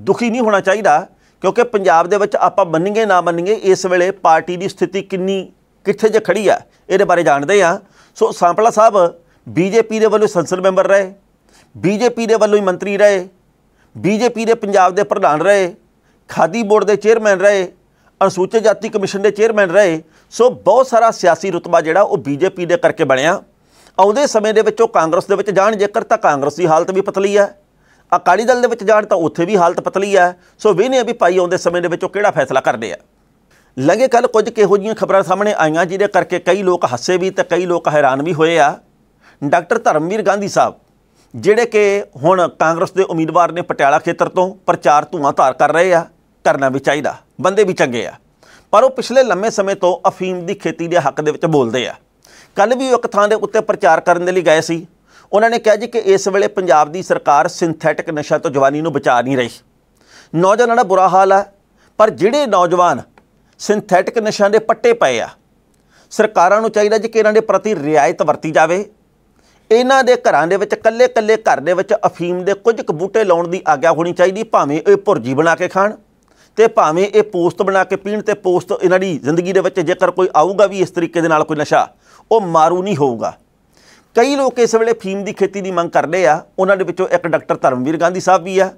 ਦੁਖੀ ਨਹੀਂ ਹੋਣਾ ਚਾਹੀਦਾ ਕਿਉਂਕਿ ਪੰਜਾਬ ਦੇ ਵਿੱਚ ਆਪਾਂ ਮੰਨੀਏ ਨਾ ਮੰਨੀਏ ਇਸ ਵੇਲੇ ਪਾਰਟੀ ਦੀ ਸਥਿਤੀ ਕਿੰਨੀ ਕਿੱਥੇ ਜਾ ਖੜੀ ਆ ਇਹਦੇ ਬਾਰੇ ਜਾਣਦੇ ਆ ਸੋ ਸਾਂਪਲਾ ਸਾਹਿਬ ਬੀਜੇਪੀ ਦੇ ਵੱਲੋਂ ਸੰਸਦ ਮੈਂਬਰ ਰਹੇ ਬੀਜੇਪੀ ਦੇ ਵੱਲੋਂ ਹੀ ਮੰਤਰੀ ਰਹੇ ਬੀਜੇਪੀ ਦੇ ਪੰਜਾਬ ਦੇ ਪ੍ਰਧਾਨ ਰਹੇ ਖਾਦੀ ਬੋਰਡ ਦੇ ਚੇਅਰਮੈਨ ਰਹੇ ਅਨੁਸੂਚਿਤ ਜਾਤੀ ਕਮਿਸ਼ਨ ਦੇ ਚੇਅਰਮੈਨ ਰਹੇ ਸੋ ਬਹੁਤ ਸਾਰਾ ਸਿਆਸੀ ਰੁਤਬਾ ਜਿਹੜਾ ਉਹ ਬੀਜੇਪੀ ਦੇ ਕਰਕੇ ਬਣਿਆ ਆਉਂਦੇ ਸਮੇਂ ਦੇ ਵਿੱਚ ਉਹ ਕਾਂਗਰਸ ਦੇ ਵਿੱਚ ਜਾਣ ਜੇਕਰ ਤਾਂ ਕਾਂਗਰਸ ਦੀ ਹਾਲਤ ਵੀ ਪਤਲੀ ਹੈ ਅਕਾਲੀ ਦਲ ਦੇ ਵਿੱਚ ਜਾਣ ਤਾਂ ਉੱਥੇ ਵੀ ਹਾਲਤ ਪਤਲੀ ਹੈ ਸੋ ਵੇਨੇ ਵੀ ਪਾਈ ਆਉਂਦੇ ਸਮੇਂ ਦੇ ਵਿੱਚ ਉਹ ਕਿਹੜਾ ਫੈਸਲਾ ਕਰਦੇ ਆ ਲੰਗੇ ਕੱਲ ਕੁਝ ਕਿਹੋ ਜੀਆਂ ਖਬਰਾਂ ਸਾਹਮਣੇ ਆਈਆਂ ਜਿਹਦੇ ਕਰਕੇ ਕਈ ਲੋਕ ਹੱਸੇ ਵੀ ਤੇ ਕਈ ਲੋਕ ਹੈਰਾਨ ਵੀ ਹੋਏ ਆ ਡਾਕਟਰ ਧਰਮਵੀਰ ਗਾਂਧੀ ਸਾਹਿਬ ਜਿਹੜੇ ਕਿ ਹੁਣ ਕਾਂਗਰਸ ਦੇ ਉਮੀਦਵਾਰ ਨੇ ਪਟਿਆਲਾ ਖੇਤਰ ਤੋਂ ਪ੍ਰਚਾਰ ਧੂਆਂ ਧਾਰ ਕਰ ਰਹੇ ਆ ਕਰਨਾ ਵੀ ਚਾਹੀਦਾ ਬੰਦੇ ਵੀ ਚੰਗੇ ਆ ਪਰ ਉਹ ਪਿਛਲੇ ਲੰਮੇ ਸਮੇਂ ਤੋਂ ਅਫੀਮ ਦੀ ਖੇਤੀ ਦੇ ਹੱਕ ਦੇ ਵਿੱਚ ਬੋਲਦੇ ਆ ਕੱਲ ਵੀ ਇੱਕ ਥਾਂ ਦੇ ਉੱਤੇ ਪ੍ਰਚਾਰ ਕਰਨ ਦੇ ਲਈ ਗਏ ਸੀ ਉਹਨਾਂ ਨੇ ਕਿਹਾ ਜੀ ਕਿ ਇਸ ਵੇਲੇ ਪੰਜਾਬ ਦੀ ਸਰਕਾਰ ਸਿੰਥੈਟਿਕ ਨਸ਼ਾ ਤੋਂ ਜਵਾਨੀ ਨੂੰ ਬਚਾ ਨਹੀਂ ਰਹੀ ਨੌਜਵਾਨਾਂ ਦਾ ਬੁਰਾ ਹਾਲ ਆ ਪਰ ਜਿਹੜੇ ਨੌਜਵਾਨ ਸਿੰਥੈਟਿਕ ਨਸ਼ਿਆਂ ਦੇ ਪੱਟੇ ਪਏ ਆ ਸਰਕਾਰਾਂ ਨੂੰ ਚਾਹੀਦਾ ਜੀ ਕਿ ਇਹਨਾਂ ਦੇ ਪ੍ਰਤੀ ਰਿਆਇਤ ਵਰਤੀ ਜਾਵੇ ਇਹਨਾਂ ਦੇ ਘਰਾਂ ਦੇ ਵਿੱਚ ਕੱਲੇ-ਕੱਲੇ ਘਰ ਦੇ ਵਿੱਚ ਅਫੀਮ ਦੇ ਕੁਝ ਕੁ ਬੂਟੇ ਲਾਉਣ ਦੀ ਆਗਿਆ ਹੋਣੀ ਚਾਹੀਦੀ ਭਾਵੇਂ ਇਹ ਭੁਰਜੀ ਬਣਾ ਕੇ ਖਾਣ ਤੇ ਭਾਵੇਂ ਇਹ ਪੋਸਤ ਬਣਾ ਕੇ ਪੀਣ ਤੇ ਪੋਸਤ ਇਹਨਾਂ ਦੀ ਜ਼ਿੰਦਗੀ ਦੇ ਵਿੱਚ ਜੇਕਰ ਕੋਈ ਆਊਗਾ ਵੀ ਇਸ ਤਰੀਕੇ ਦੇ ਨਾਲ ਕੋਈ ਨਸ਼ਾ ਉਹ ਮਾਰੂ ਨਹੀਂ ਹੋਊਗਾ ਕਈ ਲੋਕ ਇਸ ਵੇਲੇ ਫੀਮ ਦੀ ਖੇਤੀ ਦੀ ਮੰਗ ਕਰਦੇ ਆ ਉਹਨਾਂ ਦੇ ਵਿੱਚੋਂ ਇੱਕ ਡਾਕਟਰ ਧਰਮਵੀਰ ਗਾਂਧੀ ਸਾਹਿਬ ਵੀ ਆ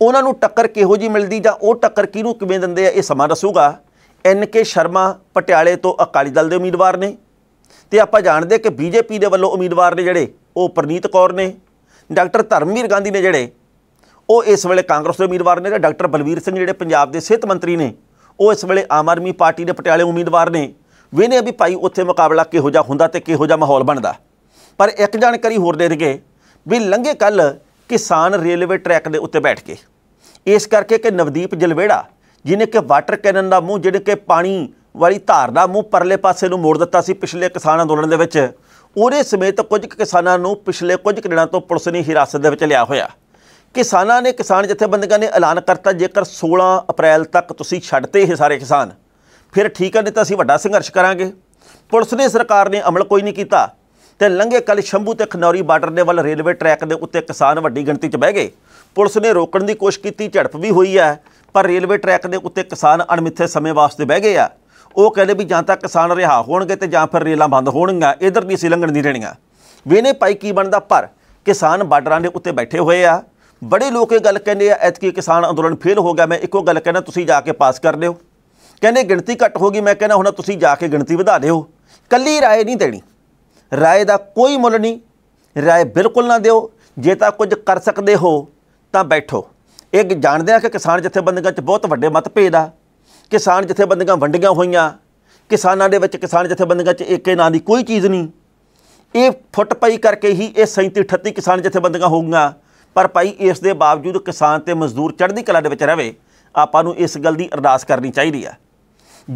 ਉਹਨਾਂ ਨੂੰ ਟੱਕਰ ਕਿਹੋ ਜੀ ਮਿਲਦੀ ਜਾਂ ਉਹ ਟੱਕਰ ਕਿਹਨੂੰ ਕਿਵੇਂ ਦਿੰਦੇ ਆ ਇਹ ਸਮਾਂ ਦੱਸੂਗਾ ਐਨ ਕੇ ਸ਼ਰਮਾ ਪਟਿਆਲੇ ਤੋਂ ਅਕਾਲੀ ਦਲ ਦੇ ਉਮੀਦਵਾਰ ਨੇ ਤੇ ਆਪਾਂ ਜਾਣਦੇ ਕਿ ਬੀਜੇਪੀ ਦੇ ਵੱਲੋਂ ਉਮੀਦਵਾਰ ਨੇ ਜਿਹੜੇ ਉਹ ਪ੍ਰਨੀਤ ਕੌਰ ਨੇ ਡਾਕਟਰ ਧਰਮਵੀਰ ਗਾਂਧੀ ਨੇ ਜਿਹੜੇ ਉਹ ਇਸ ਵੇਲੇ ਕਾਂਗਰਸ ਦੇ ਉਮੀਦਵਾਰ ਨੇ ਤੇ ਡਾਕਟਰ ਬਲਵੀਰ ਸਿੰਘ ਜਿਹੜੇ ਪੰਜਾਬ ਦੇ ਸਿਹਤ ਮੰਤਰੀ ਨੇ ਉਹ ਇਸ ਵੇਲੇ ਆਮ ਆਦਮੀ ਪਾਰਟੀ ਦੇ ਪਟਿਆਲੇ ਉਮੀਦਵਾਰ ਨੇ ਵੇਨੇ ਵੀ ਭਾਈ ਉੱਥੇ ਮੁਕਾਬਲਾ ਕਿਹੋ ਜਿਹਾ ਹੁੰਦਾ ਤੇ ਕਿਹੋ ਜਿਹਾ ਮਾਹੌਲ ਬਣਦਾ ਪਰ ਇੱਕ ਜਾਣਕਾਰੀ ਹੋਰ ਦੇ ਦਿੱਗੇ ਵੀ ਲੰਘੇ ਕੱਲ ਕਿਸਾਨ ਰੇਲਵੇ ਟਰੈਕ ਦੇ ਉੱਤੇ ਬੈਠ ਕੇ ਇਸ ਕਰਕੇ ਕਿ ਨਵਦੀਪ ਜਲਵੇੜਾ ਜਿਨੇ ਕਿ ਵਾਟਰ ਕੈਨਨ ਦਾ ਮੂੰਹ ਜਿਹੜੇ ਕਿ ਪਾਣੀ ਵਾਲੀ ਧਾਰ ਦਾ ਮੂੰਹ ਪਰਲੇ ਪਾਸੇ ਨੂੰ ਮੋੜ ਦਿੱਤਾ ਸੀ ਪਿਛਲੇ ਕਿਸਾਨ ਅੰਦੋਲਨ ਦੇ ਵਿੱਚ ਉਹਦੇ ਸਮੇਤ ਕੁਝ ਕਿਸਾਨਾਂ ਨੂੰ ਪਿਛਲੇ ਕੁਝ ਦਿਨਾਂ ਤੋਂ ਪੁਲਿਸ ਨੇ ਹਿਰਾਸਤ ਦੇ ਵਿੱਚ ਲਿਆ ਹੋਇਆ ਕਿਸਾਨਾਂ ਨੇ ਕਿਸਾਨ ਜਥੇਬੰਦੀਆਂ ਨੇ ਐਲਾਨ ਕਰਤਾ ਜੇਕਰ 16 ਅਪ੍ਰੈਲ ਤੱਕ ਤੁਸੀਂ ਛੱਡਤੇ ਇਹ ਸਾਰੇ ਕਿਸਾਨ ਫਿਰ ਠੀਕ ਹੈ ਨਹੀਂ ਤਾਂ ਅਸੀਂ ਵੱਡਾ ਸੰਘਰਸ਼ ਕਰਾਂਗੇ ਪੁਲਿਸ ਨੇ ਸਰਕਾਰ ਨੇ ਅਮਲ ਕੋਈ ਨਹੀਂ ਕੀਤਾ ਤੇ ਲੰਘੇ ਕੱਲ ਸ਼ੰਭੂ ਤੇ ਖਨੌਰੀ ਬਾਰਡਰ ਦੇ ਵੱਲ ਰੇਲਵੇ ਟਰੈਕ ਦੇ ਉੱਤੇ ਕਿਸਾਨ ਵੱਡੀ ਗਿਣਤੀ 'ਚ ਬਹਿ ਗਏ ਪੁਲਿਸ ਨੇ ਰੋਕਣ ਦੀ ਕੋਸ਼ਿਸ਼ ਕੀਤੀ ਝੜਪ ਵੀ ਹੋਈ ਹੈ ਪਰ ਰੇਲਵੇ ਟਰੈਕ ਦੇ ਉੱਤੇ ਕਿਸਾਨ ਅਣਮਿੱਥੇ ਸਮੇਂ ਵਾਸਤੇ ਬਹਿ ਗਏ ਆ ਉਹ ਕਹਿੰਦੇ ਵੀ ਜਾਂ ਤਾਂ ਕਿਸਾਨ ਰਿਹਾ ਹੋਣਗੇ ਤੇ ਜਾਂ ਫਿਰ ਰੇਲਾਂ ਬੰਦ ਹੋਣਗੀਆਂ ਇਧਰ ਦੀ ਸੀ ਲੰਘਣ ਨਹੀਂ ਰਹਿਣੀਆਂ ਵੇਨੇ ਪਾਈ ਕੀ ਬਣਦਾ ਪਰ ਕਿਸਾਨ ਬਾਰਡਰਾਂ ਦੇ ਉੱਤੇ ਬੈਠੇ ਹੋਏ ਆ ਬੜੇ ਲੋਕ ਇਹ ਗੱਲ ਕਹਿੰਦੇ ਆ ਐਤਕੀ ਕਿਸਾਨ ਅੰਦੋਲਨ ਫੇਲ ਹੋ ਗਿਆ ਮੈਂ ਇੱਕੋ ਗੱਲ ਕਹਿੰਦਾ ਤੁਸੀਂ ਜਾ ਕੇ ਪਾਸ ਕਰ ਲਿਓ ਕਹਿੰਦੇ ਗਿਣਤੀ ਘੱਟ ਹੋ ਗਈ ਮੈਂ ਕਹਿੰਦਾ ਹੁਣ ਤੁਸੀਂ ਜਾ ਕੇ ਗਿਣਤੀ ਵਧਾ ਦਿਓ ਕੱਲੀ ਰਾਏ ਨਹੀਂ ਦੇਣੀ ਰਾਏ ਦਾ ਕੋਈ ਮੁੱਲ ਨਹੀਂ ਰਾਏ ਬਿਲਕੁਲ ਨਾ ਦਿਓ ਜੇ ਤਾਂ ਕੁਝ ਕਰ ਸਕਦੇ ਹੋ ਤਾਂ ਬੈਠੋ ਇਹ ਜਾਣਦੇ ਆ ਕਿ ਕਿਸਾਨ ਜਥੇਬੰਦੀਆਂ 'ਚ ਬਹੁਤ ਵੱਡੇ ਮਤਭੇਦ ਆ ਕਿਸਾਨ ਜਥੇਬੰਦੀਆਂ ਵੰਡੀਆਂ ਹੋਈਆਂ ਕਿਸਾਨਾਂ ਦੇ ਵਿੱਚ ਕਿਸਾਨ ਜਥੇਬੰਦੀਆਂ 'ਚ ਏਕੇ ਨਾਂ ਦੀ ਕੋਈ ਚੀਜ਼ ਨਹੀਂ ਇਹ ਫੁੱਟ ਪਈ ਕਰਕੇ ਹੀ ਇਹ 37 38 ਕਿਸਾਨ ਜਥੇਬੰਦੀਆਂ ਗਈਆਂ ਪਰ ਭਾਈ ਇਸ ਦੇ ਬਾਵਜੂਦ ਕਿਸਾਨ ਤੇ ਮਜ਼ਦੂਰ ਚੜ੍ਹਦੀ ਕਲਾ ਦੇ ਵਿੱਚ ਰਹੇ ਆਪਾਂ ਨੂੰ ਇਸ ਗੱਲ ਦੀ ਅਰਦਾਸ ਕਰਨੀ ਚਾਹੀਦੀ ਆ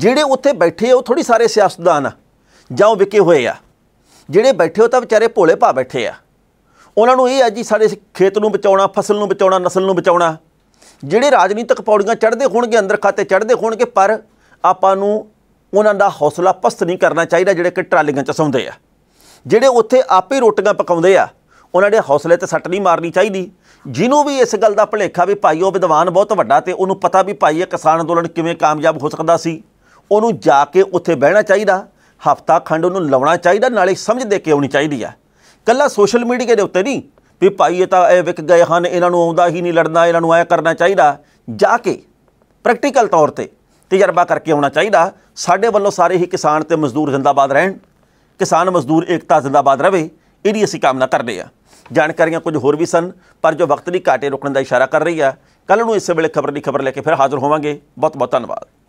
ਜਿਹੜੇ ਉੱਥੇ ਬੈਠੇ ਆ ਉਹ ਥੋੜੀ ਸਾਰੇ ਸਿਆਸਤਦਾਨ ਆ ਜਾਂ ਉਹ ਵਿਕੇ ਹੋਏ ਆ ਜਿਹੜੇ ਬੈਠੇ ਹੋ ਤਾਂ ਵਿਚਾਰੇ ਭੋਲੇ ਭਾ ਬੈਠੇ ਆ ਉਹਨਾਂ ਨੂੰ ਇਹ ਆ ਜੀ ਸਾਡੇ ਖੇਤ ਨੂੰ ਬਚਾਉਣਾ ਫਸਲ ਨੂੰ ਬਚਾਉਣਾ ਨਸਲ ਨੂੰ ਬਚਾਉਣਾ ਜਿਹੜੇ ਰਾਜਨੀਤਿਕ ਪੌੜੀਆਂ ਚੜ੍ਹਦੇ ਹੋਣਗੇ ਅੰਦਰ ਖਾਤੇ ਚੜ੍ਹਦੇ ਹੋਣਗੇ ਪਰ ਆਪਾਂ ਨੂੰ ਉਹਨਾਂ ਦਾ ਹੌਸਲਾ ਪਸਤ ਨਹੀਂ ਕਰਨਾ ਚਾਹੀਦਾ ਜਿਹੜੇ ਕਿ ਟਰਾਲੀਆਂ ਚ ਸੌਂਦੇ ਆ ਜਿਹੜੇ ਉੱਥੇ ਆਪੇ ਰੋਟੀਆਂ ਪਕਾਉਂਦੇ ਆ ਉਹਨਾਂ ਦੇ ਹੌਸਲੇ ਤੇ ਸੱਟ ਨਹੀਂ ਮਾਰਨੀ ਚਾਹੀਦੀ ਜਿਹਨੂੰ ਵੀ ਇਸ ਗੱਲ ਦਾ ਭਲੇਖਾ ਵੀ ਭਾਈ ਉਹ ਵਿਦਵਾਨ ਬਹੁਤ ਵੱਡਾ ਤੇ ਉਹਨੂੰ ਪਤਾ ਵੀ ਭਾਈ ਇਹ ਕਿਸਾਨ ਅੰਦੋਲਨ ਕਿਵੇਂ ਕਾਮਯਾਬ ਹੋ ਸਕਦਾ ਸੀ ਉਹਨੂੰ ਜਾ ਕੇ ਉੱਥੇ ਬਹਿਣਾ ਚਾਹੀਦਾ ਹਫਤਾ ਖੰਡ ਉਹਨੂੰ ਲਾਉਣਾ ਚਾਹੀਦਾ ਨਾਲੇ ਸਮਝ ਦੇ ਕੇ ਆਉਣੀ ਚਾਹੀਦੀ ਆ ਕੱਲਾ ਸੋਸ਼ਲ ਮੀਡੀਆ ਦੇ ਉੱਤੇ ਨਹੀਂ ਵੀ ਭਾਈ ਇਹ ਤਾਂ ਇਹ ਵਿਕ ਗਏ ਹਨ ਇਹਨਾਂ ਨੂੰ ਆਉਂਦਾ ਹੀ ਨਹੀਂ ਲੜਨਾ ਇਹਨਾਂ ਨੂੰ ਐ ਕਰਨਾ ਚਾਹੀਦਾ ਜਾ ਕੇ ਪ੍ਰੈਕਟੀਕਲ ਤੌਰ ਤੇ ਤਜਰਬਾ ਕਰਕੇ ਆਉਣਾ ਚਾਹੀਦਾ ਸਾਡੇ ਵੱਲੋਂ ਸਾਰੇ ਹੀ ਕਿਸਾਨ ਤੇ ਮਜ਼ਦੂਰ ਜ਼ਿੰਦਾਬਾਦ ਰਹਿਣ ਕਿਸਾਨ ਮਜ਼ਦੂਰ ਏਕਤਾ ਜ਼ਿੰਦਾਬਾਦ ਰਵੇ ਇਹਦੀ ਅਸੀਂ ਕਾਮਨਾ ਕਰਦੇ ਆ ਜਾਣਕਾਰੀਆਂ ਕੁਝ ਹੋਰ ਵੀ ਸਨ ਪਰ ਜੋ ਵਕਤ ਦੀ ਘਾਟੇ ਰੁਕਣ ਦਾ ਇਸ਼ਾਰਾ ਕਰ ਰਹੀ ਆ ਕੱਲ ਨੂੰ ਇਸੇ ਵੇਲੇ ਖਬਰ ਦੀ ਖਬਰ ਲੈ ਕੇ ਫਿਰ ਹਾਜ਼ਰ ਹੋਵਾਂਗੇ ਬਹੁਤ ਬਹੁਤ ਧੰਨਵਾਦ